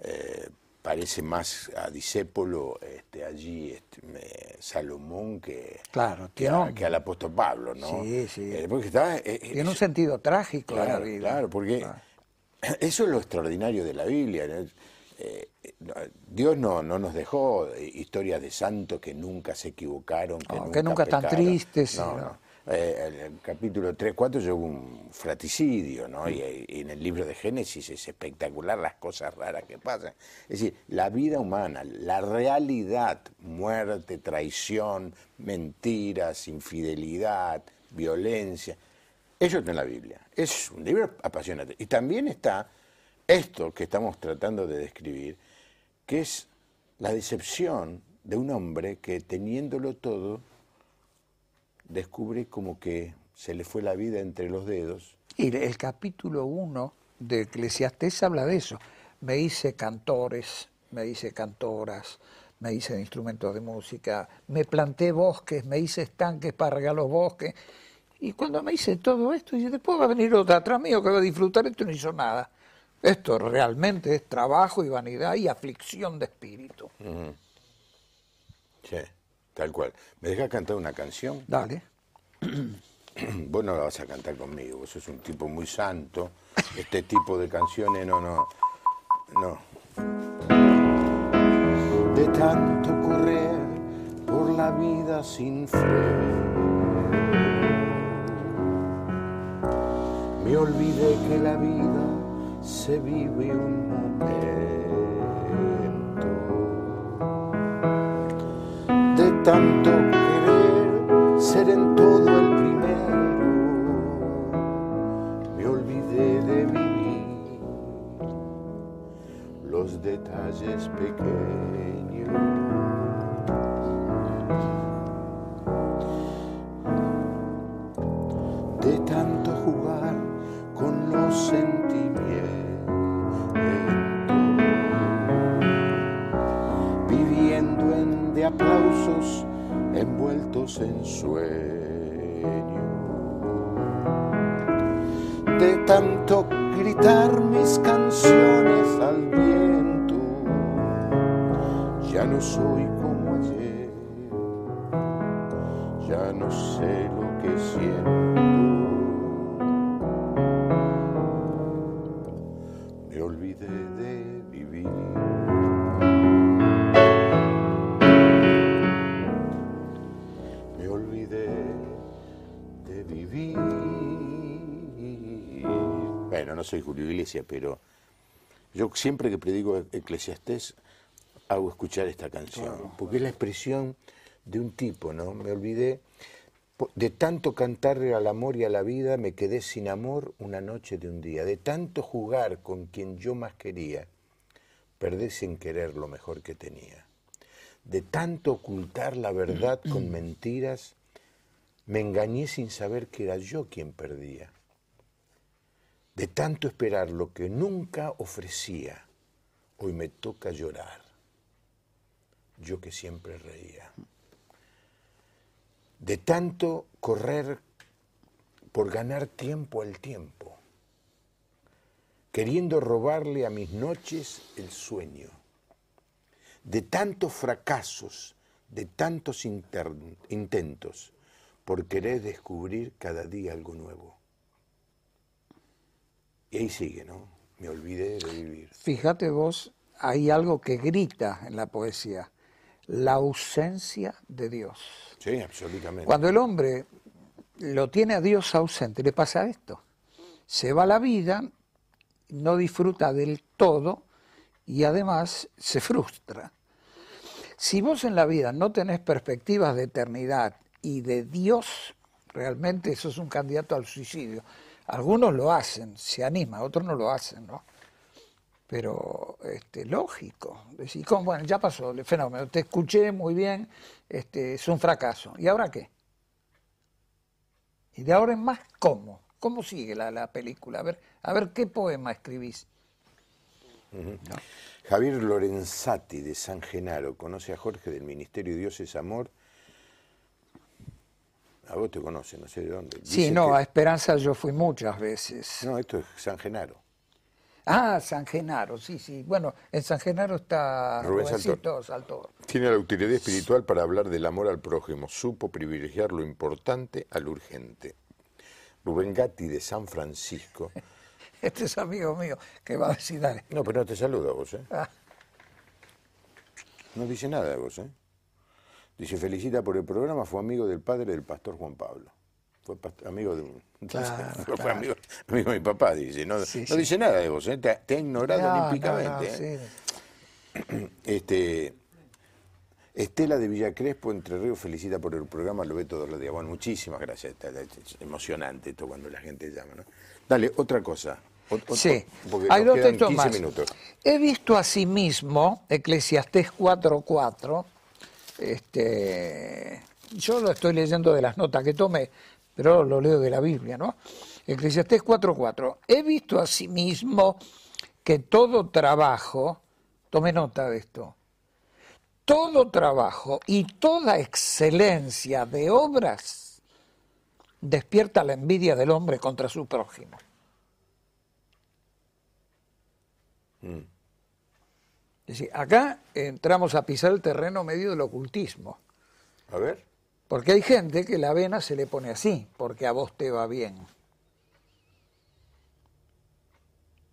Eh, parece más a disépolo este, allí este, Salomón que, claro, que, al apóstol Pablo, ¿no? Sí, eh, tiene eh, un sentido trágico claro, la porque ah. eso es lo extraordinario de la Biblia. Dios no, no nos dejó historias de santos que nunca se equivocaron, que, nunca, que están tristes. Eh, el capítulo 3, 4 yo un fratricidio, ¿no? Y, y, en el libro de Génesis es espectacular las cosas raras que pasan. Es decir, la vida humana, la realidad, muerte, traición, mentiras, infidelidad, violencia, eso está en la Biblia. Es un libro apasionante. Y también está esto que estamos tratando de describir, que es la decepción de un hombre que teniéndolo todo descubrí como que se le fue la vida entre los dedos. Y el capítulo 1 de Eclesiastés habla de eso. Me hice cantores, me hice cantoras, me hice instrumentos de música, me planté bosques, me hice estanques para regar los bosques. Y cuando me hice todo esto, y después va a venir otra atrás mío que va a disfrutar esto no hizo nada. Esto realmente es trabajo y vanidad y aflicción de espíritu. sí. Tal cual. ¿Me dejas cantar una canción? Dale. Vos no la vas a cantar conmigo, vos sos un tipo muy santo. Este tipo de canciones no, no, no. De tanto correr por la vida sin fe me olvidé que la vida se vive un momento. tanto querer ser en todo el primero. Me olvidé de vivir los detalles pequeños. De tanto jugar con los sentimientos, aplausos envueltos en sueño. De tanto gritar mis canciones al viento, ya no soy como ayer, ya no sé lo que siento. soy Julio Iglesias, pero yo siempre que predigo Eclesiastés hago escuchar esta canción, ah, porque es la expresión de un tipo, ¿no? Me olvidé, de tanto cantarle al amor y a la vida, me quedé sin amor una noche de un día, de tanto jugar con quien yo más quería, perdí sin querer lo mejor que tenía, de tanto ocultar la verdad con mentiras, me engañé sin saber que era yo quien perdía de tanto esperar lo que nunca ofrecía, hoy me toca llorar. Yo que siempre reía. De tanto correr por ganar tiempo al tiempo, queriendo robarle a mis noches el sueño. De tantos fracasos, de tantos intentos, por querer descubrir cada día algo nuevo y ahí sigue, ¿no? Me olvidé de vivir. Fíjate vos, hay algo que grita en la poesía, la ausencia de Dios. Sí, absolutamente. Cuando el hombre lo tiene a Dios ausente, le pasa esto. Se va la vida, no disfruta del todo y además se frustra. Si vos en la vida no tenés perspectivas de eternidad y de Dios, realmente eso es un candidato al suicidio. Algunos lo hacen, se anima, otros no lo hacen, ¿no? Pero este, lógico, decir, ¿cómo? bueno, ya pasó el fenómeno, te escuché muy bien, este, es un fracaso. ¿Y ahora qué? Y de ahora en más, ¿cómo? ¿Cómo sigue la, película? A ver, a ver qué poema escribís. Javier Lorenzati de San Genaro conoce a Jorge del Ministerio Dios es Amor a vos te conocen, no sé de dónde. sí, no, a Esperanza yo fui muchas veces. No, esto es San Genaro. Ah, San Genaro, sí, sí. Bueno, en San Genaro está Rubén Saltor. Tiene la utilidad espiritual para hablar del amor al prójimo. Supo privilegiar lo importante al urgente. Rubén Gatti de San Francisco. este es amigo mío que va a visitar. No, pero no te saluda vos, ¿eh? Ah. No dice nada de vos, ¿eh? Dice, felicita por el programa, fue amigo del padre del pastor Juan Pablo. Fue amigo de, fue Amigo, de mi papá, dice. No, dice nada de vos, eh, te, ha ignorado olímpicamente. Eh". Este, Estela de Villa Crespo Entre Ríos, felicita por el programa, lo ve todos los días. Bueno, muchísimas gracias. ...está emocionante esto cuando la gente llama. Dale, otra cosa. sí, hay dos textos más. He visto mismo, Eclesiastés 4.4, este, yo lo estoy leyendo de las notas que tome, pero lo leo de la Biblia, ¿no? Eclesiastés 4:4. He visto a sí mismo que todo trabajo, tome nota de esto, todo trabajo y toda excelencia de obras despierta la envidia del hombre contra su prójimo. Mm. Es decir, acá entramos a pisar el terreno medio del ocultismo. A ver. Porque hay gente que la vena se le pone así, porque a vos te va bien.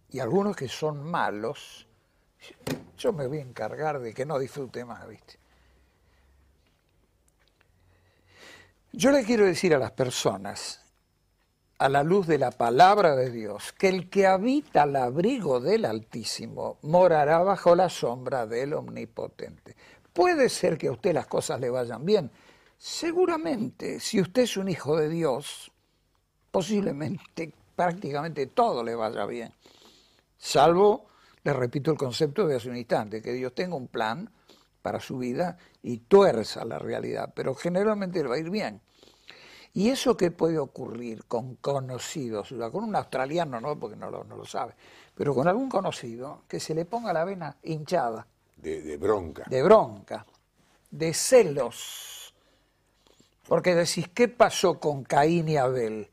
Y algunos que son malos, yo me voy a encargar de que no disfrute más, ¿viste? Yo le quiero decir a las personas a la luz de la palabra de Dios, que el que habita al abrigo del Altísimo morará bajo la sombra del Omnipotente. Puede ser que a usted las cosas le vayan bien. Seguramente, si usted es un hijo de Dios, posiblemente prácticamente todo le vaya bien. Salvo, le repito el concepto de hace un instante, que Dios tenga un plan para su vida y tuerza la realidad, pero generalmente le va a ir bien. ¿Y eso qué puede ocurrir con conocidos? Con un australiano no, porque no lo, sabe, pero con algún conocido que se le ponga la vena hinchada. De, de bronca. De bronca, de celos. Porque decís, ¿qué pasó con Caín y Abel?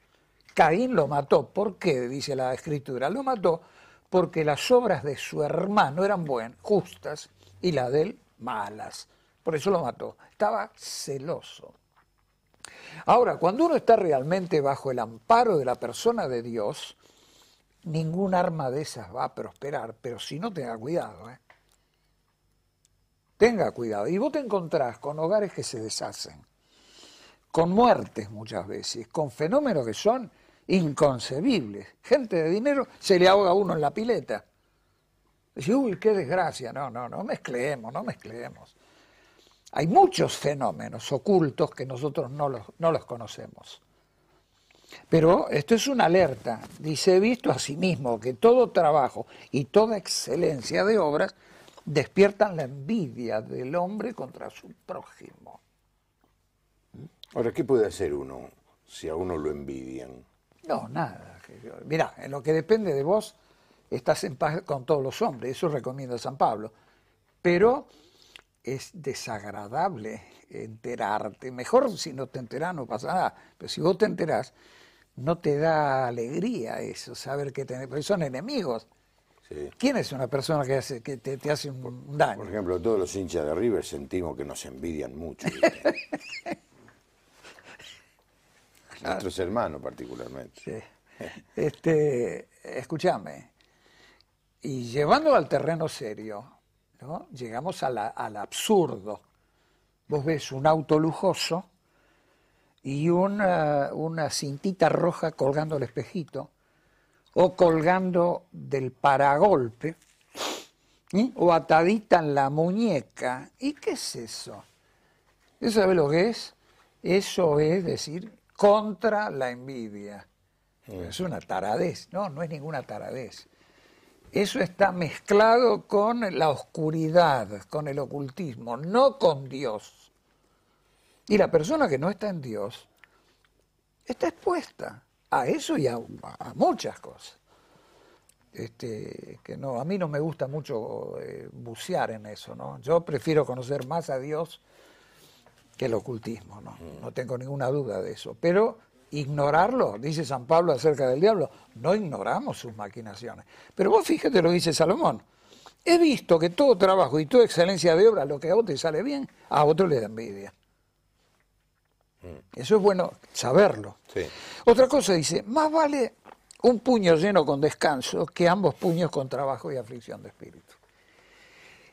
Caín lo mató. ¿Por qué? Dice la escritura. Lo mató porque las obras de su hermano eran buenas, justas, y las de él malas. Por eso lo mató. Estaba celoso. Ahora, cuando uno está realmente bajo el amparo de la persona de Dios, ningún arma de esas va a prosperar, pero si no tenga cuidado, ¿eh? tenga cuidado. Y vos te encontrás con hogares que se deshacen, con muertes muchas veces, con fenómenos que son inconcebibles. Gente de dinero se le ahoga uno en la pileta. Dice, uy, qué desgracia. No, no, no mezclemos, no mezclemos. Hay muchos fenómenos ocultos que nosotros no los, no los conocemos. Pero esto es una alerta. Dice, he visto mismo que todo trabajo y toda excelencia de obras despiertan la envidia del hombre contra su prójimo. Ahora, ¿qué puede hacer uno si a uno lo envidian? No, nada. Mirá, en lo que depende de vos, estás en paz con todos los hombres, eso recomienda San Pablo. Pero es desagradable enterarte. Mejor si no te enteras, no pasa nada. Pero si vos te enterás, no te da alegría eso, saber que tenés, porque son enemigos. ¿Quién es una persona que, hace, que te, hace un daño? Por ejemplo, todos los hinchas de River sentimos que nos envidian mucho. Nuestros hermanos particularmente. Sí. Este, escúchame, y llevando al terreno serio, Llegamos al absurdo. Vos ves un auto lujoso y eh, una, cintita roja colgando el espejito o colgando del paragolpe o atadita en la muñeca. ¿Y qué es eso? ¿Eso sabe lo que es? Eso es decir, contra la envidia. Es una taradez. No, no es ninguna taradez eso está mezclado con la oscuridad, con el ocultismo, no con Dios. Y la persona que no está en Dios está expuesta a eso y a, a muchas cosas. Este, que no, a mí no me gusta mucho eh, bucear en eso, ¿no? Yo prefiero conocer más a Dios que el ocultismo, ¿no? Mm. No tengo ninguna duda de eso. Pero ignorarlo, dice San Pablo acerca del diablo, no ignoramos sus maquinaciones. Pero vos fíjate lo dice Salomón, he visto que todo trabajo y toda excelencia de obra, lo que a vos te sale bien, a otro le da envidia. Mm. Eso es bueno saberlo. Otra cosa dice, más vale un puño lleno con descanso que ambos puños con trabajo y aflicción de espíritu.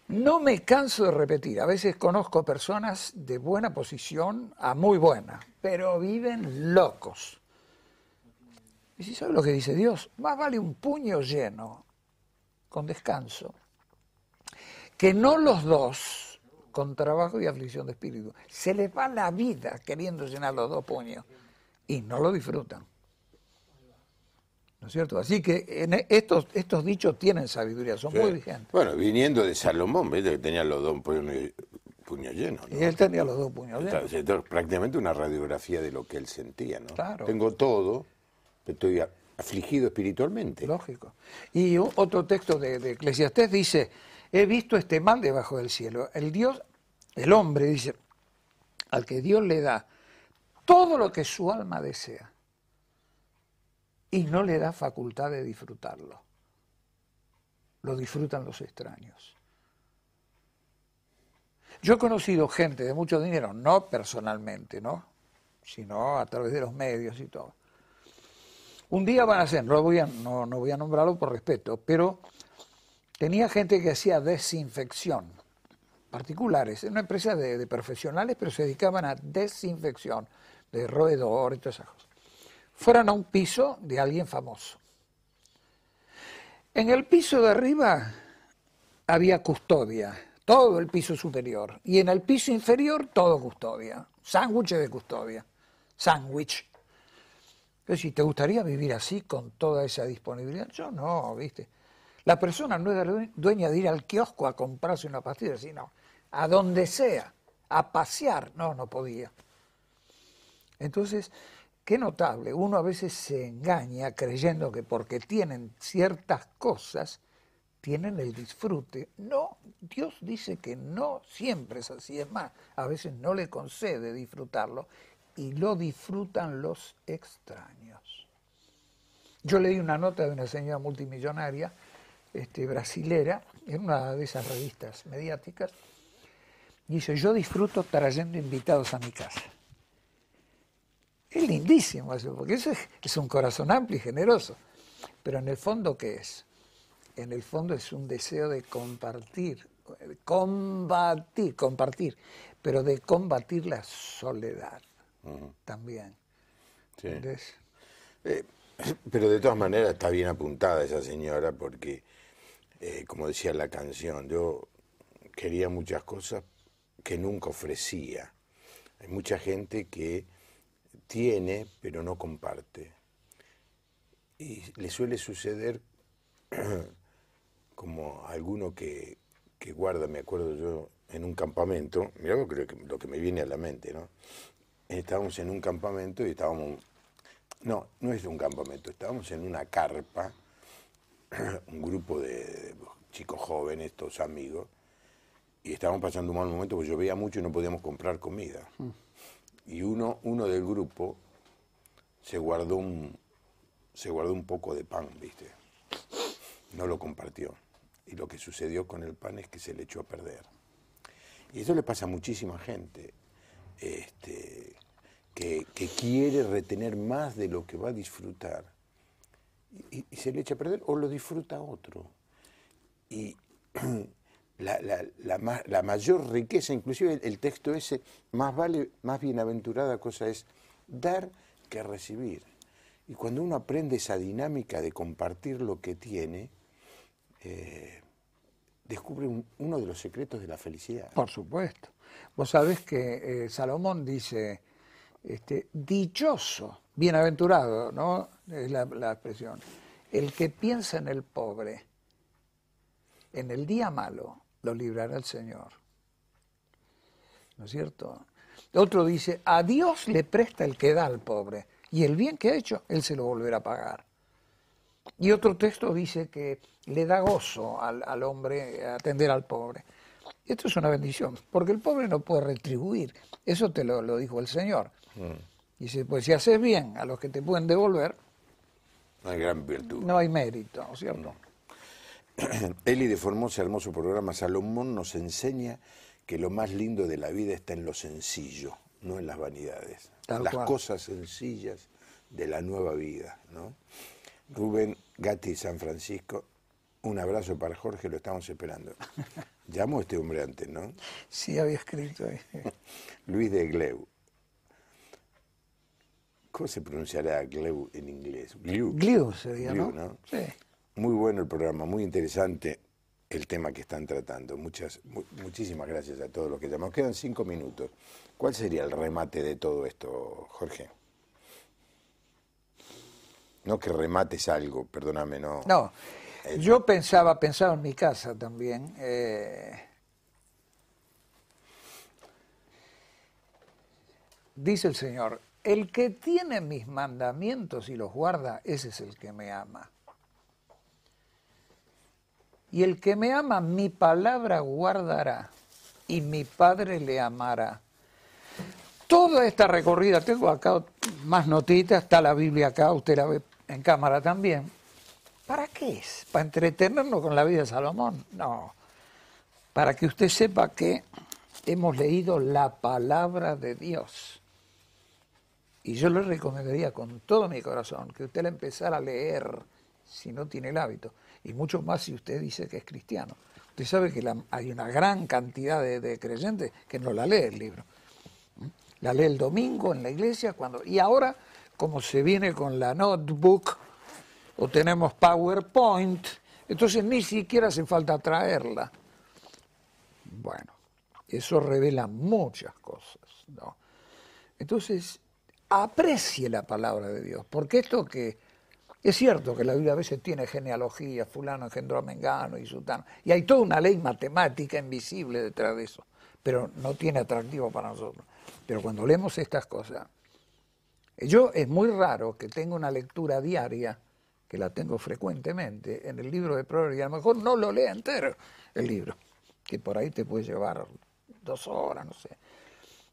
No me canso de repetir, a veces conozco personas de buena posición a muy buena, pero viven locos. Y si sabes lo que dice Dios, más vale un puño lleno, con descanso, que no los dos, con trabajo y aflicción de espíritu. Se les va la vida queriendo llenar los dos puños y no lo disfrutan. ¿No es cierto? Así que e, estos, estos dichos tienen sabiduría, son muy vigentes. Bueno, viniendo de Salomón, que tenía los dos puños, eh, llenos. Y él tenía los dos puños llenos. prácticamente una radiografía de lo que él sentía, ¿no? Claro. Tengo todo, estoy afligido espiritualmente. Lógico. Y otro texto de, de Eclesiastés dice, he visto este mal debajo del cielo. El Dios, el hombre, dice, al que Dios le da todo lo que su alma desea y no le da facultad de disfrutarlo. Lo disfrutan los extraños. Yo he conocido gente de mucho dinero, no personalmente, ¿no? Sino a través de los medios y todo. Un día van a ser. no voy a, no, voy a nombrarlo por respeto, pero tenía gente que hacía desinfección, particulares, una empresa de, profesionales, pero se dedicaban a desinfección de roedor y todas esas cosas fueran a un piso de alguien famoso. En el piso de arriba había custodia, todo el piso superior, y en el piso inferior todo custodia, sándwiches de custodia, sándwich. si ¿te gustaría vivir así con toda esa disponibilidad? Yo no, ¿viste? La persona no era dueña de ir al kiosco a comprarse una pastilla, sino a donde sea, a pasear. No, no podía. Entonces, Qué notable, uno a veces se engaña creyendo que porque tienen ciertas cosas, tienen el disfrute. No, Dios dice que no siempre es así, es más, a veces no le concede disfrutarlo y lo disfrutan los extraños. Yo leí una nota de una señora multimillonaria este, brasilera en una de esas revistas mediáticas y dice, yo disfruto trayendo invitados a mi casa. Es lindísimo eso, porque eso es, un corazón amplio y generoso. Pero en el fondo, ¿qué es? En el fondo es un deseo de compartir, combatir, compartir, pero de combatir la soledad también. Sí. Eh, pero de todas maneras está bien apuntada esa señora porque, eh, como decía la canción, yo quería muchas cosas que nunca ofrecía. Hay mucha gente que tiene pero no comparte. Y le suele suceder como a alguno que, guarda, me acuerdo yo, en un campamento, mira lo que, lo que me viene a la mente, ¿no? Estábamos en un campamento y estábamos, no, no es un campamento, estábamos en una carpa, un grupo de chicos jóvenes, todos amigos, y estábamos pasando un mal momento porque llovía mucho y no podíamos comprar comida. Mm y uno, uno del grupo se guardó un, se guardó un poco de pan, ¿viste? No lo compartió. Y lo que sucedió con el pan es que se le echó a perder. Y eso le pasa a muchísima gente este, que, quiere retener más de lo que va a disfrutar y, se le echa a perder o lo disfruta otro. Y la, mayor riqueza, inclusive el, texto ese, más vale, más bienaventurada cosa es dar que recibir. Y cuando uno aprende esa dinámica de compartir lo que tiene, eh, descubre uno de los secretos de la felicidad. Por supuesto. Vos sabés que eh, Salomón dice, este, dichoso, bienaventurado, ¿no? Es la expresión. El que piensa en el pobre, en el día malo, lo librará el Señor. ¿No es cierto? Otro dice, a Dios le presta el que da al pobre, y el bien que ha hecho, Él se lo volverá a pagar. Y otro texto dice que le da gozo al, hombre atender al pobre. Esto es una bendición, porque el pobre no puede retribuir. Eso te lo, dijo el Señor. Mm. Dice, pues si haces bien a los que te pueden devolver, no hay gran virtud. No hay mérito, ¿cierto? Eli de Formosa, hermoso programa. Salomón nos enseña que lo más lindo de la vida está en lo sencillo, no en las vanidades. las cosas sencillas de la nueva vida. Rubén Gatti, San Francisco. Un abrazo para Jorge, lo estamos esperando. Llamó este hombre antes, ¿no? Sí, había escrito. Luis de Gleu. ¿Cómo se pronunciará Gleu en inglés? Gleu. Gleu sería, ¿no? Sí. Muy bueno el programa, muy interesante el tema que están tratando. Muchas, muchísimas gracias a todos los que llamamos. Quedan cinco minutos. ¿Cuál sería el remate de todo esto, Jorge? No que remates algo, perdóname, no. No, eh, yo pensaba, pensaba en mi casa también. Eh, dice el Señor, el que tiene mis mandamientos y los guarda, ese es el que me ama. Y el que me ama, mi palabra guardará y mi Padre le amará. Toda esta recorrida, tengo acá más notitas, está la Biblia acá, usted la ve en cámara también. ¿Para qué es? ¿Para entretenernos con la vida de Salomón? No. Para que usted sepa que hemos leído la palabra de Dios. Y yo le recomendaría con todo mi corazón que usted la empezara a leer, si no tiene el hábito y mucho más si usted dice que es cristiano. Usted sabe que hay una gran cantidad de, creyentes que no la lee el libro. La lee el domingo en la iglesia cuando y ahora como se viene con la notebook o tenemos PowerPoint, entonces ni siquiera hace falta traerla. Bueno, eso revela muchas cosas, ¿no? Entonces, aprecie la palabra de Dios, porque esto que es cierto que la Biblia a veces tiene genealogía, fulano engendró a Mengano y Sutano, y hay toda una ley matemática invisible detrás de eso, pero no tiene atractivo para nosotros. Pero cuando leemos estas cosas, yo es muy raro que tenga una lectura diaria, que la tengo frecuentemente, en el libro de Proverbios, y a lo mejor no lo lea entero el libro, que por ahí te puede llevar dos horas, no sé.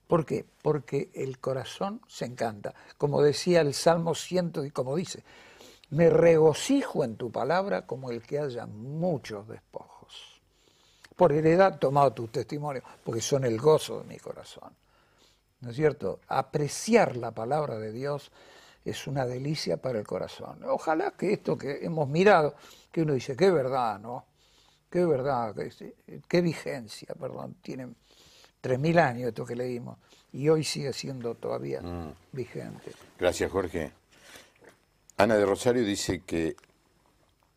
¿Por qué? Porque el corazón se encanta. Como decía el Salmo 100, como dice, me regocijo en tu palabra como el que haya muchos despojos. Por heredad tomado tus testimonio, porque son el gozo de mi corazón. ¿No es cierto? Apreciar la palabra de Dios es una delicia para el corazón. Ojalá que esto que hemos mirado, que uno dice, qué verdad, ¿no? Qué verdad, qué, vigencia, perdón, tienen mil años esto que leímos y hoy sigue siendo todavía mm. vigente. Gracias, Jorge. Ana de Rosario dice que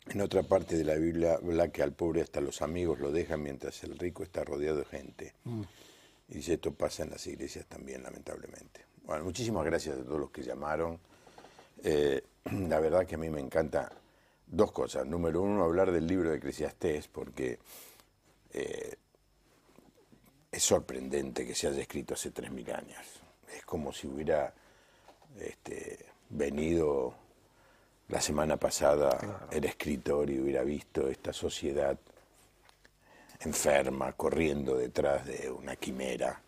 en otra parte de la Biblia habla que al pobre hasta los amigos lo dejan mientras el rico está rodeado de gente. Mm. Y dice, esto pasa en las iglesias también, lamentablemente. Bueno, muchísimas gracias a todos los que llamaron. Eh, la verdad que a mí me encanta dos cosas. Número uno, hablar del libro de Eclesiastés, porque eh, es sorprendente que se haya escrito hace 3.000 años. Es como si hubiera este, venido la semana pasada era escritor y hubiera visto esta sociedad enferma, corriendo detrás de una quimera,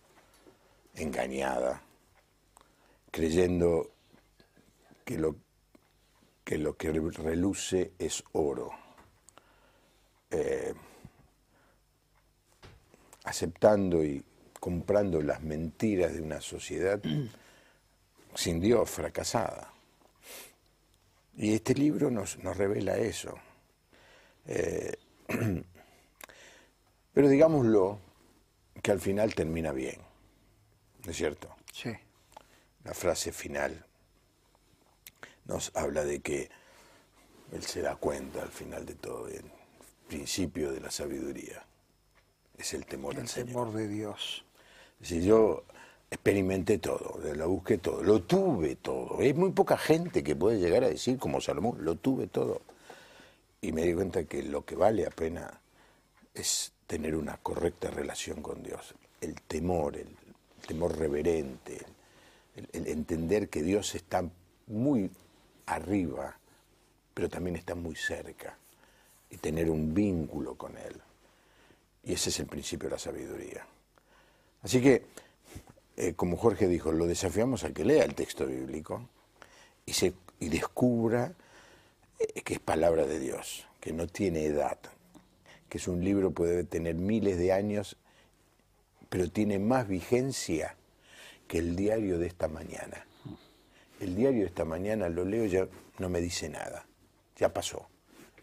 engañada, creyendo que lo que, reluce es oro, eh, aceptando y comprando las mentiras de una sociedad sin Dios fracasada. Y este libro nos, revela eso. Eh, pero digámoslo, que al final termina bien. ¿No es cierto? Sí. La frase final nos habla de que él se da cuenta al final de todo, el principio de la sabiduría. Es el temor al Señor. El temor de Dios. Si yo experimenté todo, lo busqué todo, lo tuve todo. Es muy poca gente que puede llegar a decir, como Salomón, lo tuve todo. Y me di cuenta que lo que vale pena es tener una correcta relación con Dios. El temor, el, temor reverente, el, el entender que Dios está muy arriba, pero también está muy cerca, y tener un vínculo con Él. Y ese es el principio de la sabiduría. Así que eh, como Jorge dijo, lo desafiamos a que lea el texto bíblico y, se, descubra eh, que es palabra de Dios, que no tiene edad, que es un libro puede tener miles de años, pero tiene más vigencia que el diario de esta mañana. El diario de esta mañana lo leo ya no me dice nada, ya pasó.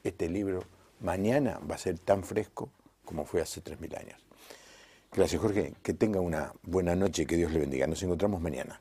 Este libro mañana va a ser tan fresco como fue hace 3.000 años. Gracias, Jorge. Que tenga una buena noche, que Dios le bendiga. Nos encontramos mañana.